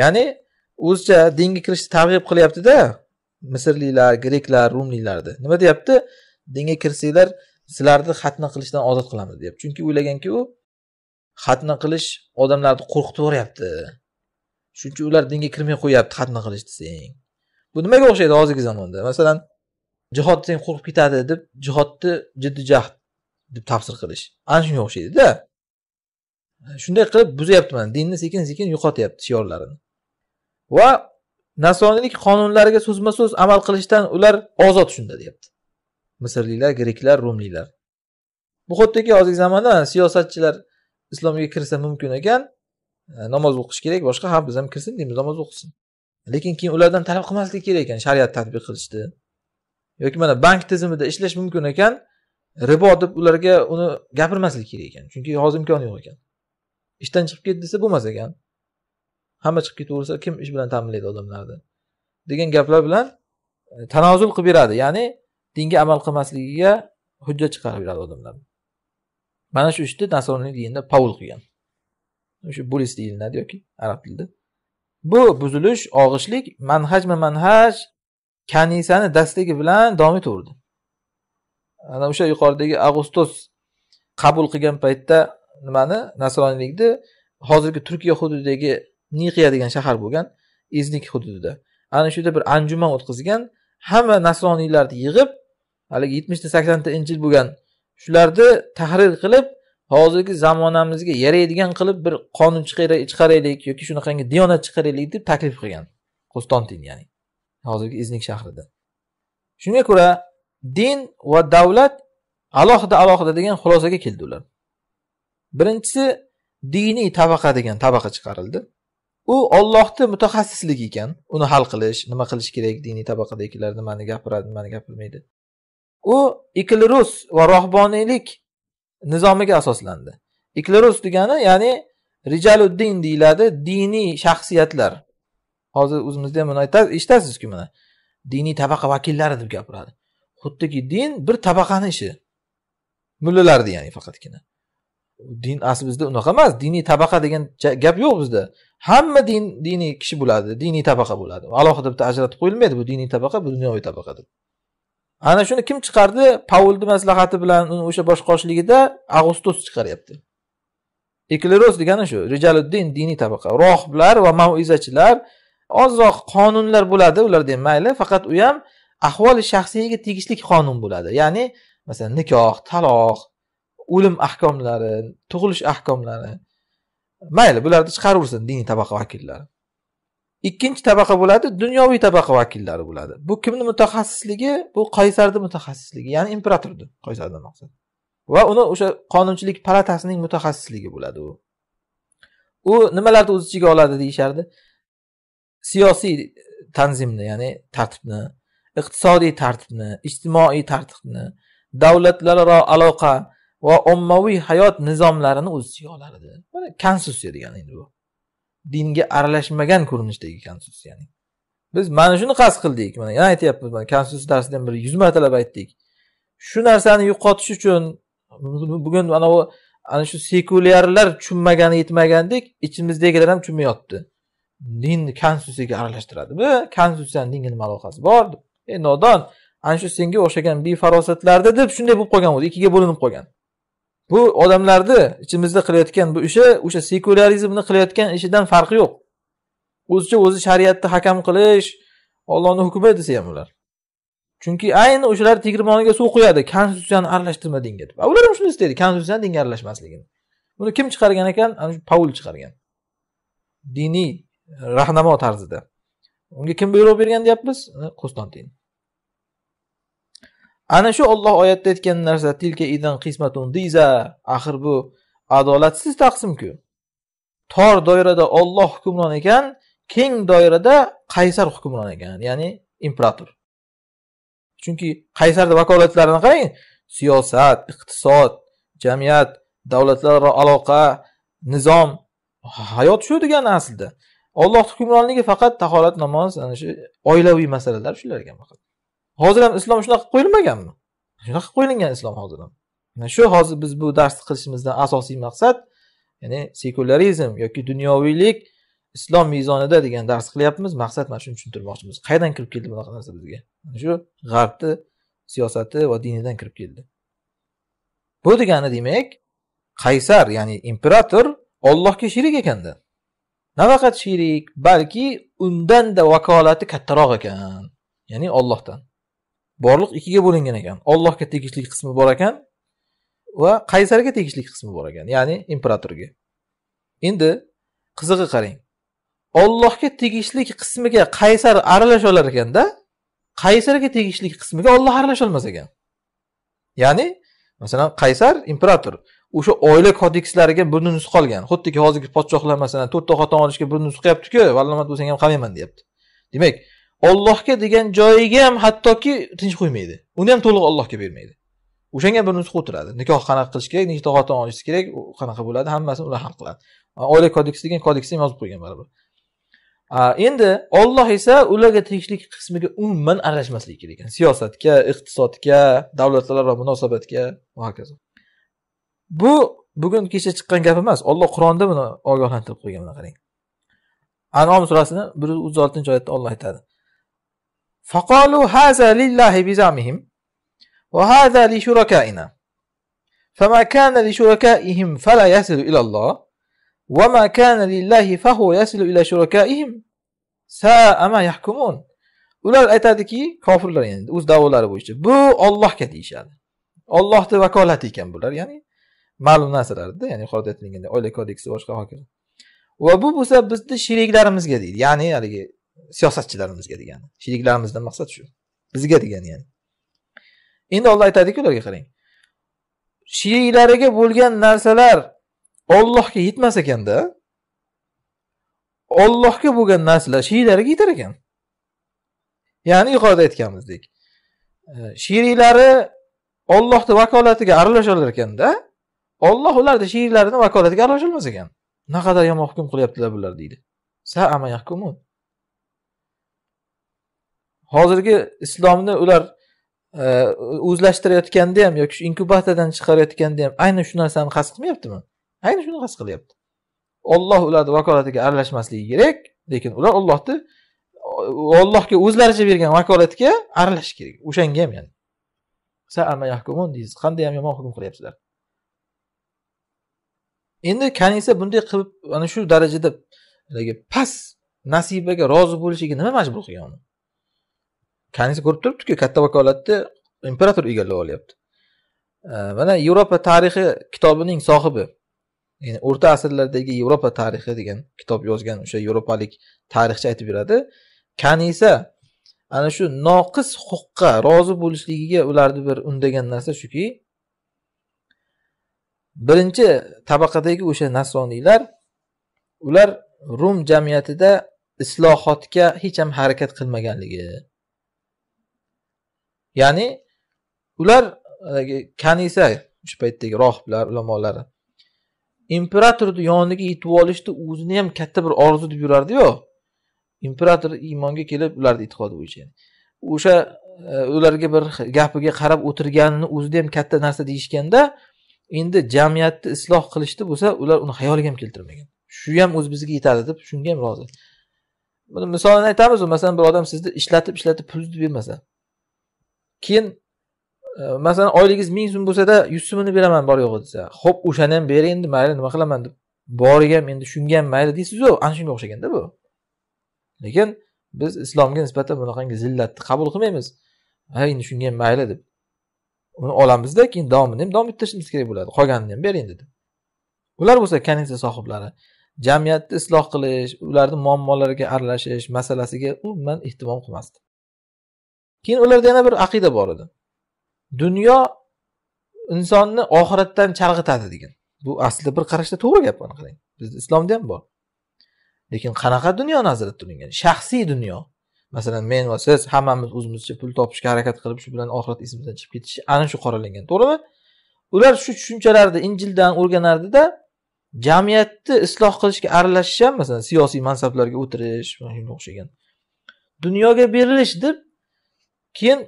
ya'ni o'zicha dinga kirishni targ'ib qilyaptida misrliklar greklar rumliklarni nima deyapti dinga kirsanglar sizlarni xatna qilishdan ozod qilamiz deyapti chunki o'ylaganki u xatna qilish odamlarni qo'rqitib yuboryapti shuning uchun ular dinga kirmay qo'yapti xatna qilish desang bu nimaga o'xshaydi hozirgi zamonda masalan jihod desang qo'rqib ketadi deb jihodni jiddiy jahd deb tafsir qilish ana shunga o'xshaydida shunday qilib mana dinni sekin sekin yo'qotyapti shiorlarini va nasoniylik qonunlariga so'zma so'z amal qilishdan ular ozod shunda deyapti misrliklar greklar rumliklar bu xuddiki hozirgi zamonda siyosatchilar islomga kirsa mumkin ekan e, namoz o'qish kerak boshqa ha biz ham kirsin deymiz namoz o'qisin lekin keyin ulardan talab qilmaslik kerak ekan shariat tatbiq qilishni yoki mana bank tizimida ishlash mumkin ekan ribo deb ularga uni gapirmaslik kerak ekan chunki hozir imkoni yo'q ekan ishdan chiqib ketdi desa bo'lmas ekan hamma chiqib ketaversa kim ish bilan ta'minlaydi odamlarni degan gaplar bilan e, tanozul qilib beradi ya'ni dinga amal qilmasligiga hujjat chiqarib beradi odamlar mana shu ishni nasroniy dinida paul qilgan o'sha bulis deyiladi yoki arab tilida bu buzilish og'ishlik manhajma manhaj kanisani dastligi bilan davom etaverdi ana o'sha yuqoridagi avgustos qabul qilgan paytda nimani nasroniylikni hozirgi turkiya hududidagi niqiya degan shahar bo'lgan iznik hududida ana shu yerda bir anjuman o'tkazgan hamma nasroniylarni yig'ib haligi yetmishta saksonta injil bo'lgan shularni tahrir qilib hozirgi zamonamizga yaraydigan qilib bir qonun chiqaraylik yoki shunaqangi diyonat chiqaraylik deb taklif qilgan konstantin ya'ni hozirgi iznik shahrida shunga ko'ra din va davlat alohida alohida degan xulosaga keldi ular birinchisi diniy tabaqa degan tabaqa chiqarildi u ollohni mutaxassisligi ekan uni hal qilish nima qilish kerak diniy tabaqadagilar nimani gapiradi nimani gapirmaydi u iklirus va rohboniylik nizomiga asoslandi iklirus degani ya'ni rijaluddin deyiladi diniy shaxsiyatlar hozir o'zimizda ham buni eshitasizku mana diniy tabaqa vakillari deb gapiradi xuddiki din bir tabaqani ishi mullalarni ya'ni faqatgina din asli bizda unaqa emas diniy tabaqa degan gap yo'q bizda hamma din diniy kishi bo'ladi diniy tabaqa bo'ladi alohida bitta ajratib qo'yilmaydi bu diniy tabaqa bu dunyoviy tabaqa deb ana shuni kim chiqardi pavlni maslahati bilan uni o'sha boshqoshligida agustus chiqaryapti ekleros degani shu rijaluddin diniy tabaqa rohiblar va maizachilar ozroq qonunlar bo'ladi ularda ham mayli faqat u ham ahvoli shaxsiyga tegishli qonun bo'ladi ya'ni masalan nikoh taloq o'lim ahkomlari tug'ilish ahkomlari mayli bularni chiqaraversin diniy tabaqa vakillari ikkinchi tabaqa bo'ladi dunyoviy tabaqa vakillari bo'ladi bu kimni mutaxassisligi bu qaysarni mutaxassisligi ya'ni imperatorni qaysarni maqsad va uni o'sha qonunchilik palatasining mutaxassisligi bo'ladi u u nimalarni o'z ichiga oladi deyishardi siyosiy tanzimni ya'ni tartibni iqtisodiy tartibni ijtimoiy tartibni davlatlararo aloqa va ommaviy hayot nizomlarini o'z ichiga oladi mana konstitutsiya degani endi bu dinga aralashmagan ko'rinishdagi konstitutsiyani biz mana shuni qasd qildik mana yana aytyapmiz mana konstitutsiya darsida bir yuz martalab aytdik shu narsani yo'qotish uchun bugun mana bu ana shu sekulyarlar tushunmagani yetmagandek ichimizdagilar ham tushunmayapti dinni konstitutsiyaga aralashtiradi bu konstitutsiyani dinga nima aloqasi bor ey nodon ana shu senga o'xshagan befarosatlarni deb shunday bo'lib qolgan o'zi ikkiga bo'linib qolgan bu odamlarni ichimizda qilayotgan bu ishi o'sha sekularizmni qilayotgan ishidan farqi yo'q o'zicha o'zi shariatni hakam qilish ollohni hukmi desa ham ular chunki ayni o'shalar tegirmoniga suv quyadi konstitutsiyani aralashtirma dinga deb ular ham shuni istaydi konstitutsiyani dinga aralashmasligini buni kim chiqargan ekan ana shu paul chiqargan diniy rahnamo tarzida unga kim buyruq bergan deyapmiz qustantin ana shu olloh oyatda aytgan narsa tilka idan qismatun diza axir bu adolatsiz taqsimku tor doirada olloh hukmron ekan keng doirada qaysar hukmron ekan ya'ni imperator chunki qaysarni vakolatlarini qarang siyosat iqtisod jamiyat davlatlararo aloqa nizom hayot shu degani aslida Alloh hukmronligi faqat tahorat namoz ana shu oilaviy masalalar shularga faqat hozir ham islom shunaqa qilib qo'yilmaganmi shunaqa qilib qo'yilgan islom hozir ham shu hozir biz bu darsni qilishimizdan asosiy maqsad ya'ni sekularizm yoki dunyoviylik islom mezonida degan dars qilyapmiz maqsad mana shuni tushuntirmoqchimiz qayerdan kirib keldi bunaqa narsa bizga mana shu g'arbni siyosati va dinidan kirib keldi bu degani demak qaysar ya'ni imperator ollohga sherik ekanda nafaqat sherik balki undanda vakolati kattaroq ekan ya'ni ollohdan borliq ikkiga bo'lingan ekan ollohga tegishli qismi bor ekan va qaysarga tegishli qismi bor ekan ya'ni imperatorga endi qizig'i qarang ollohga tegishli qismiga qaysar aralasha olar ekanda qaysarga tegishli qismiga olloh olmas ekan ya'ni masalan qaysar imperator o'sha oila kodekslariga burni nusx qolgan xuddiki hozirgi podshohlar masalan to'rtta xotin olishga burni nusx qilyaptiku vallomat bo'lsang ham qamayman deyapti demak ollohga degan joyiga ham hattoki tinch qo'ymaydi uni ham to'liq ollohga bermaydi o'shanga bir nusxa o'tiradi nikoh qanaqa qilish kerak nechta xotin olish kerak qanaqa bo'ladi hammasini ular hal qiladi oila kodeksi degan kodeksni ham yozib qo'ygan baribir endi olloh esa ularga tegishli qismiga umuman aralashmasligi kerak ekan siyosatga iqtisodga davlatlararo munosabatga va hokazo bu bugun kecha chiqqan gap emas olloh qur'onda buni ogohlantirib qo'ygan mana qarang anom surasini bir yuz o'ttiz oltinchi oyatda olloh aytadi فقالوا هذا لله بزعمهم وهذا لشركائنا فما كان لشركائهم فلا يصل إلى الله وما كان لله فهو يصل إلى شركائهم ساء ما يحكمون ular aytadiki kofirlar endi o'z davolari bo'yicha bu ollohga deyishadi ollohni vakolati ekan bular ya'ni ma'lum narsalarda ya'ni yuqorida aytilganday oila kodeksi boshqa hokazo va bu bo'lsa bizni sheriklarimizga deydi ya'ni haligi siyosatchilarimizga degani sheriklarimizdan maqsad shu bizga degani ya'ni endi olloh aytadiki ularga qarang sheriklariga bo'lgan narsalar ollohga yetmas ekanda ollohga bo'lgan narsalar sheriklariga yetar ekan ya'ni yuqorida aytganimizdek e, sheriklari ollohni vakolatiga olar ekanda olloh ularni sheriklarini vakolatiga aralashilmas ekan naqadar yomon hukm qilyaptilar bular deydi hozirgi islomni ular e, o'zlashtirayotganda ham yoki shu inkubatordan chiqarayotganda ham aynan shu narsani qasd qilmayaptimi aynan shuni qasd qilyapti olloh ularni vakolatiga aralashmasligi kerak lekin ular ollohni ollohga o'zlaricha bergan vakolatga aralashish kerak o'shanga ham ya'ni qanday ham yomon hukm qilyapsizlar endi kanisa bunday qilib ana shu darajada past nasibaga rozi bo'lishiga nima majbur qilgan uni kanisa ko'rib turibdiku katta vakolatni imperator egallab olyapti mana yevropa tarixi kitobining sohibi ya'ni o'rta asrlardagi yevropa tarixi degan kitob yozgan o'sha yevropalik tarixchi aytib beradi kanisa ana shu noqis huquqqa rozi bo'lishligiga ularni bir undagan narsa shuki birinchi tabaqadagi o'sha nasroniylar ular rum jamiyatida islohotga hech ham harakat qilmaganligi ya'ni ular e, kanisa o'sha paytdagi rohiblar ulamolar imperatorni yoniga yetib olishni o'zini ham katta bir orzu deb yurardiyu imperator iymonga kelib ularni e'tiqodi bo'yicha o'sha e, ularga bir gapiga qarab o'tirganini o'zida ham katta narsa deyishganda endi jamiyatni isloh qilishni bo'lsa ular uni xayoliga ham keltirmagan shu ham o'zi bizga yetadi deb shunga ham rozi buni misolini aytamiz masalan bir odam sizni ishlatib ishlatib pulingizni bermasa keyin e, masalan oyligingiz ming so'm bo'lsada yuz so'mini beraman bor yo'g'i desa ho'p o'shani ham ber endi mayli nima qilaman deb boriga ham endi shunga ham mayli deysizu ana shunga o'xshaganda bu lekin biz islomga nisbatan bunaqangi zillatni qabul qilmaymiz ha endi shunga ham mayli deb uni olamizda keyin davomini ham davom ettirishimiz kerak bo'ladi qolganini ham bering dedi ular bo'lsa komissiya sohiblari jamiyatni isloh qilish ularni muammolariga aralashish masalasiga umuman ehtimom qilmasdi keyin ularda yana bir aqida bor edi dunyo insonni oxiratdan chalg'itadi degan bu aslida bir qarashda to'g'ri gap qarang bizni islomda ham bor lekin qanaqa dunyo nazarda tutilgan shaxsiy dunyo masalan men va siz hammamiz o'zimizcha pul topishga harakat qilib shu bilan oxirat esimizdan chiqib ketishi ana shu qoralangan to'g'rimi ular shu tushunchalarni injildan o'rganardida jamiyatni isloh qilishga aralashish ham masalan siyosiy mansablarga o'tirish mana shunga o'xshagan dunyoga berilish deb keyin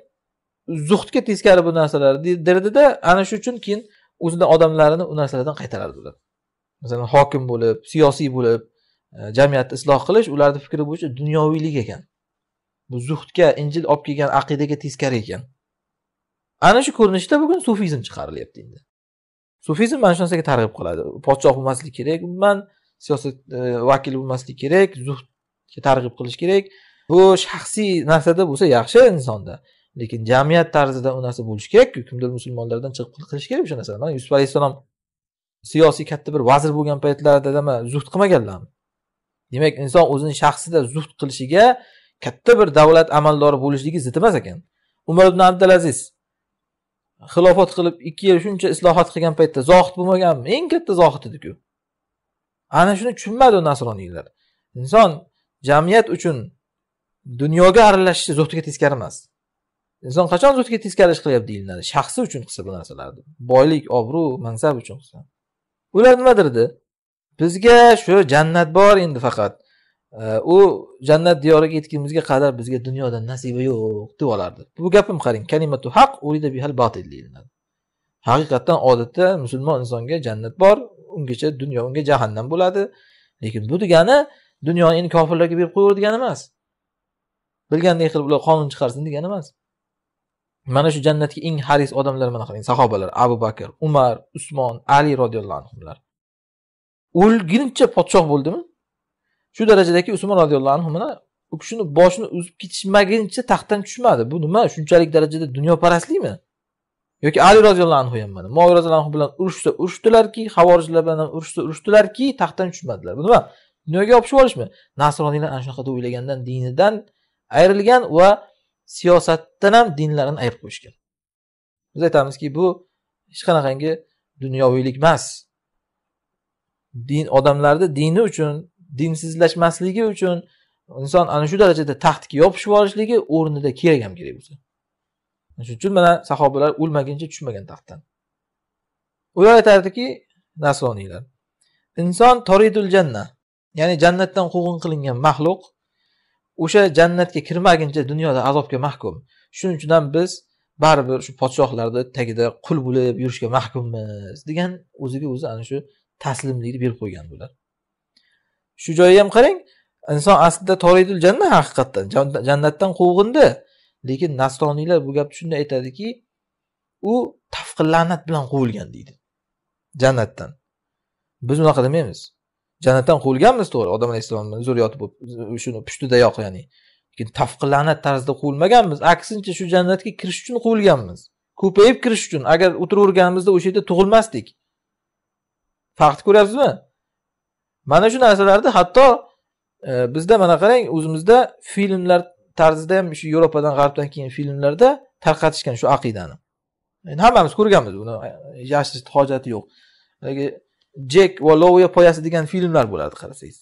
zuhdga teskari bu narsalar derdida ana shu uchun keyin o'zini odamlarini u narsalardan qaytarardi ular masalan hokim bo'lib siyosiy bo'lib e, jamiyatni isloh qilish ularni fikri bo'yicha dunyoviylik ekan bu zuhdga injil olib kelgan aqidaga teskari ekan ana shu ko'rinishda bugun sufizm chiqarilyapti endi sufizm mana shu narsaga targ'ib qiladi podshoh bo'lmaslik kerak umuman siyosat e, vakili bo'lmaslik kerak zuhdga targ'ib qilish kerak bu shaxsiy narsada bo'lsa yaxshi insonda lekin jamiyat tarzida u narsa bo'lishi kerakku kimdir musulmonlardan chiqib qilish kerak o'sha narsani mana yusuf alayhissalom siyosiy katta bir vazir bo'lgan paytlarida nima zuhd qilmaganlarmi demak inson o'zini shaxsida zuhd qilishiga katta bir davlat amaldori bo'lishligi zid emas ekan umar ibn abdulaziz xilofat qilib ikki yil shuncha islohot qilgan paytda zohid bo'lmaganmi eng katta zohid ediku ana shuni tushunmadi nasroniylar inson jamiyat uchun dunyoga aralashishi zo'tiga teskari emas inson qachon zo'tga teskari ish qilyapti deyiladi shaxsi uchun qilsa bu narsalarni boylik obro' mansab uchun qilsa ular nima derdi bizga shu jannat bor endi faqat u jannat diyoriga yetgunimizga qadar bizga dunyoda nasiba yo'q deb olardi bu gapim qarang kalimatu haq urida bihal deyiladi haqiqatdan odatda musulmon insonga jannat bor ungacha dunyo unga jahannam bo'ladi lekin bu degani dunyoni endi kofirlarga berib qo'yaver degani emas bilganday qilib ular qonun chiqarsin degani emas mana shu jannatga eng haris odamlar mana qarang sahobalar abu bakr umar usmon ali roziyallohu anhular o'lguncha podshoh bo'ldimi shu darajadaki usmon roziyallohu anhuni u kishini boshini uzib ketishmaguncha taxtdan tushmadi bu nima shunchalik darajada dunyoparastlikmi yoki ali roziyallohu anhu ham mana moviy roziyallohu anhu bilan urushsa urushdilarki havorijlar bilan ham urushsa urushdilarki taxtdan tushmadilar bu nima dunyoga yopishib olishmi nasroniylar ana shunaqa deb o'ylagandan dinidan ayrilgan va siyosatdan ham dinlarini ayirib qo'yishgan biz aytamizki bu hech qanaqangi dunyoviylik emas din odamlarni dini uchun dinsizlashmasligi uchun inson ana shu darajada taxtga yopishib olishligi o'rnida kerak ham kerak bo'lsa shuning uchun mana sahobalar o'lmaguncha tushmagan taxtdan ular aytardiki nasroniylar inson toridul janna ya'ni jannatdan quvg'in qilingan maxluq o'sha jannatga kirmaguncha dunyoda azobga mahkum shuning uchun ham biz baribir shu podshohlarni tagida qul bo'lib yurishga mahkummiz degan o'ziga o'zi ana shu taslimlikni berib qo'ygan bular shu joyi ham qarang inson aslida toridul janna haqiqatdan jannatdan quvg'indi lekin nasroniylar bu gapni shunday aytadiki u tafqi la'nat bilan quvilgan deydi jannatdan biz unaqa demaymiz jannatdan quvilganmiz to'g'ri odam alayhissalomni zurriyoti bo'lib shuni pushtidayoq ya'ni lekin tafqi la'nat tarzida quvilmaganmiz aksincha shu jannatga kirish uchun quvilganmiz ko'payib kirish uchun agar o'tiraverganimizda o'sha yerda tug'ilmasdik farqni ko'ryapsizmi mana shu narsalarni hatto e, bizda mana qarang o'zimizda filmlar tarzida ham shu yevropadan g'arbdan keyin filmlarda tarqatishgan shu aqidani endi hammamiz ko'rganmiz buni yashirishni hojati yo'q jek va loviya poyasi degan filmlar bo'ladi qarasangiz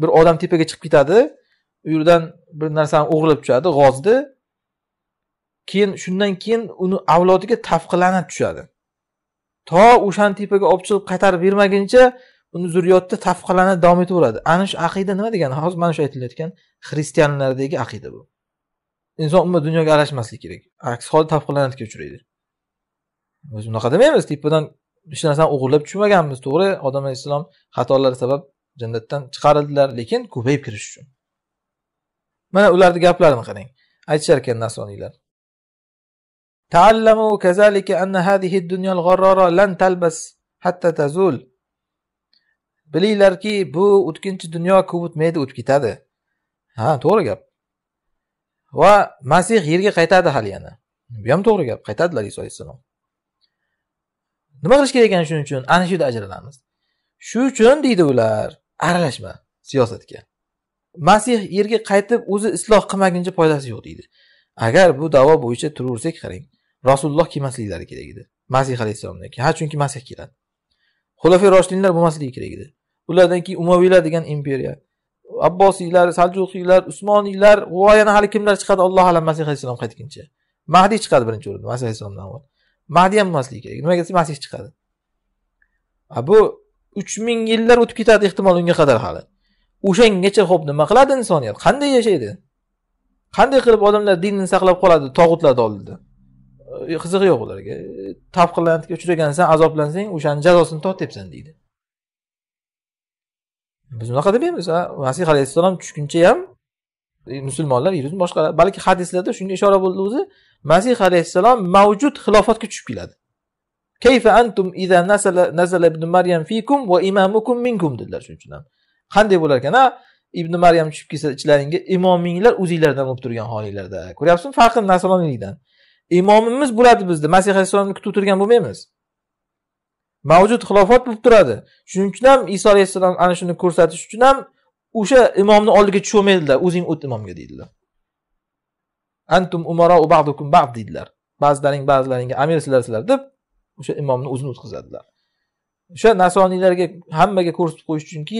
bir odam tepaga chiqib ketadi u yerdan bir narsani o'g'irlab tushadi g'ozni keyin shundan keyin uni avlodiga tafqilana tushadi to o'shani tepaga olib chiqib qaytarib bermaguncha uni zurriyotda tafqalanib davom etaveradi ana shu aqida nima degani hozir mana shu aytilayotgan xristianlardagi aqida bu inson umuman dunyoga aralashmaslik kerak aks holda tafqalanatga uchraydi biz unaqa demaymiz teppadan hech narsani o'g'irlab tushmaganmiz to'g'ri odam alayhissalom xatolari sabab jannatdan chiqarildilar lekin ko'payib kirish uchun mana ularni gaplarini qarang aytishar ekan nasroniylar تعلموا كذلك أن هذه الدنيا الغرارة لن تلبس حتى تزول bilinglarki bu o'tkinchi dunyo ko'p o'tmaydi o'tib ketadi ha to'g'ri gap va masih yerga qaytadi hali yana bu ham to'g'ri gap qaytadilar iso alayhissalom nima qilish kerak ekan shuning uchun ana shu yerda ajralamiz shu uchun deydi ular aralashma siyosatga masih yerga qaytib o'zi isloh qilmaguncha foydasi yo'q deydi agar bu davo bo'yicha turaversak qarang rasululloh kelmasliklari kerak edi masih alayhissalomdan keyin ha chunki masih keladi xulafay roshidinlar bo'lmasligi kerak edi ulardan keyin umaviylar degan imperiya abbosiylar saljuqiylar usmoniylar va yana hali kimlar chiqadi alloh alam masih alayhissalom qaytguncha mahdiy chiqadi birinchi o'rinda masih alayhissalomdan avval mahdiy ham bo'lmasligi kerak nimaga desa masih chiqadi bu uch ming yillar o'tib ketadi ehtimol unga qadar hali o'shangacha ho'p nima qiladi insoniyat qanday yashaydi qanday qilib odamlar dinini saqlab qoladi tog'utlarni oldida qizig'i yo'q ularga tavqilantga uchragansan azoblansang o'shani jazosini tortyapsan deydi biz unaqa demaymiz masih alayhissalom tushguncha ham e, musulmonlar yer yuzini boshqaradi balki hadislarda shunga ishora bo'ldi o'zi masih alayhissalom mavjud xilofatga tushib keladi kayfa antum ida nazala ibn maryam fikum va imamukum minkum dedilar shuning uchun ham qanday bo'lar ekan ibn maryam tushib kelsa ichlaringga imominglar o'zinglardan bo'lib turgan holinglarda ko'ryapsizmi farqi nasroniylikdan imomimiz bo'ladi bizni masih alayhissalomni kutib turgan bo'lmaymiz mavjud xilofat bo'lib turadi shuning uchun ham iso alayhissalom ana shuni ko'rsatish uchun ham o'sha imomni oldiga tushmaydilar o'zing o't imomga deydilar antum umaro ba'dukum ba'd deydilar ba'zilaring ba'zilaringga amir sizlar sizlar deb o'sha imomni o'zini o'tkazadilar o'sha nasoniylarga hammaga ko'rsatib qo'yish uchunki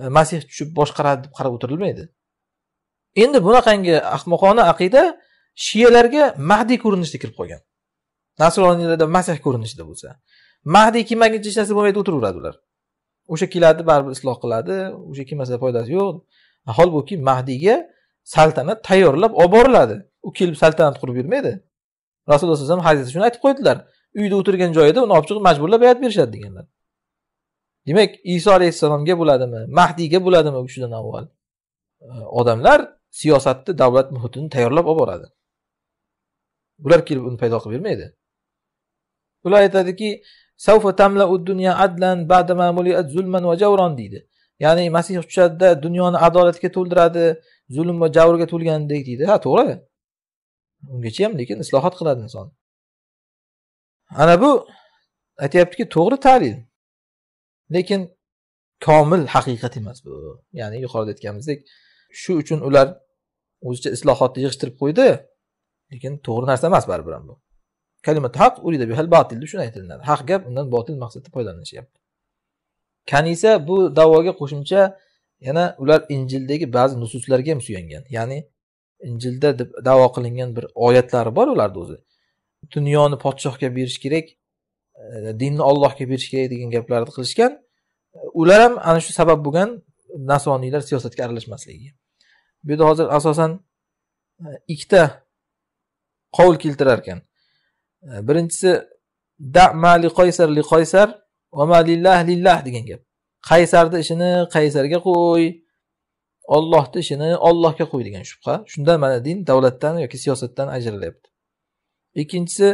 e, masih tushib boshqaradi deb qarab o'tirilmaydi endi bunaqangi ahmoqona aqida shiyalarga mahdiy ko'rinishda kirib qolgan nasroniylarda masih ko'rinishida bo'lsa mahdi kiymaguncha hech narsa bo'lmaydi o'tiraveradi ular o'sha keladi baribir isloh qiladi o'sha kelmasa foydasi yo'q holbuki mahdiyga saltanat tayyorlab olib boriladi u kelib saltanat qurib yurmaydi rasululloh alayhi vasallam hadisda shuni aytib qo'ydilar uyda o'tirgan joyida uni olib chiqib majburlab bayat berishadi deganlar demak iso alayhissalomga bo'ladimi mahdiyga bo'ladimi u kishidan avval odamlar siyosatni davlat muhitini tayyorlab olib boradi ular kelib uni paydo qilib bermaydi ular aytadiki savfa tamla dunya adlan badama muliat zulman va javron deydi ya'ni masih tushadida dunyoni adolatga to'ldiradi zulm va javrga to'lgandek deydi ha to'g'ri ungacha ham lekin islohot qiladi inson ana bu aytyaptiki to'g'ri ta'lil lekin komil haqiqat emas bu ya'ni yuqorida aytganimizdek shu uchun ular o'zicha islohotni yig'ishtirib qo'ydi lekin to'g'ri narsa emas baribir ham bu kalimat haq urida bihal batil deb shuni aytilinadi haq gap undan botil maqsadda foydalanishyapti kanisa bu davoga qo'shimcha yana ular injildagi ba'zi nususlarga ham suyangan ya'ni injilda deb davo qilingan bir oyatlari bor ularni o'zi dunyoni podshohga berish kerak e, dinni ollohga berish kerak degan gaplarni qilishgan ular ham ana shu sabab bo'lgan nasroniylar siyosatga aralashmasligiga bu yerda hozir asosan e, ikkita qovul keltirar ekan E, birinchisi da mali qaysar qoysar li qoysar va ma lillah lillah degan gap qaysarni ishini qaysarga qo'y ollohni ishini ollohga qo'y degan shubha shunda mana din davlatdan yoki siyosatdan ajralyapti ikkinchisi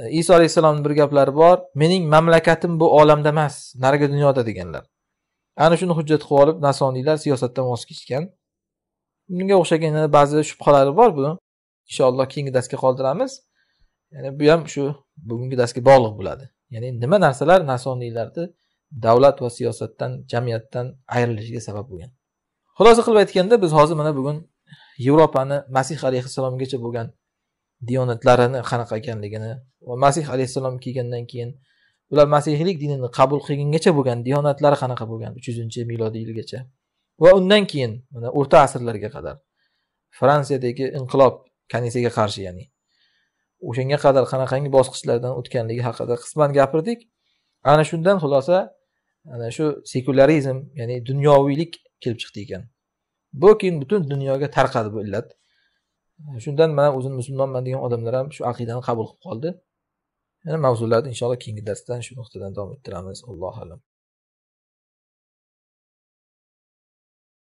e, iso alayhissalomni bir gaplari bor mening mamlakatim bu olamda emas narigi dunyoda deganlar ana shuni hujjat qilib olib nasoniylar siyosatdan voz kechgan bunga o'xshagan ba'zi shubhalari bor buni inshaalloh keyingi darsga qoldiramiz ya'ni bu ham shu bugungi darsga bog'liq bo'ladi ya'ni nima narsalar nasoniylarni davlat va siyosatdan jamiyatdan ayrilishiga sabab bo'lgan xulosa qilib aytganda biz hozir mana bugun yevropani masih alayhissalomgacha bo'lgan diyonatlarini qanaqa ekanligini va masih alayhissalom kelgandan keyin ular masihiylik dinini qabul qilgungacha bo'lgan diyonatlari qanaqa bo'lgan uch yuzinchi milodiy yilgacha va undan keyin mana o'rta asrlarga qadar fransiyadagi inqilob kanisaga qarshi ya'ni o'shanga qadar qanaqangi bosqichlardan o'tganligi haqida qisman gapirdik ana shundan xulosa ana shu sekularizm ya'ni dunyoviylik kelib chiqdi ekan bu keyin butun dunyoga tarqadi bu illat shundan mana o'zim musulmonman degan odamlar ham shu aqidani qabul qilib qoldi yana mavzularni inshaalloh keyingi darsdan shu nuqtadan davom ettiramiz allohu alam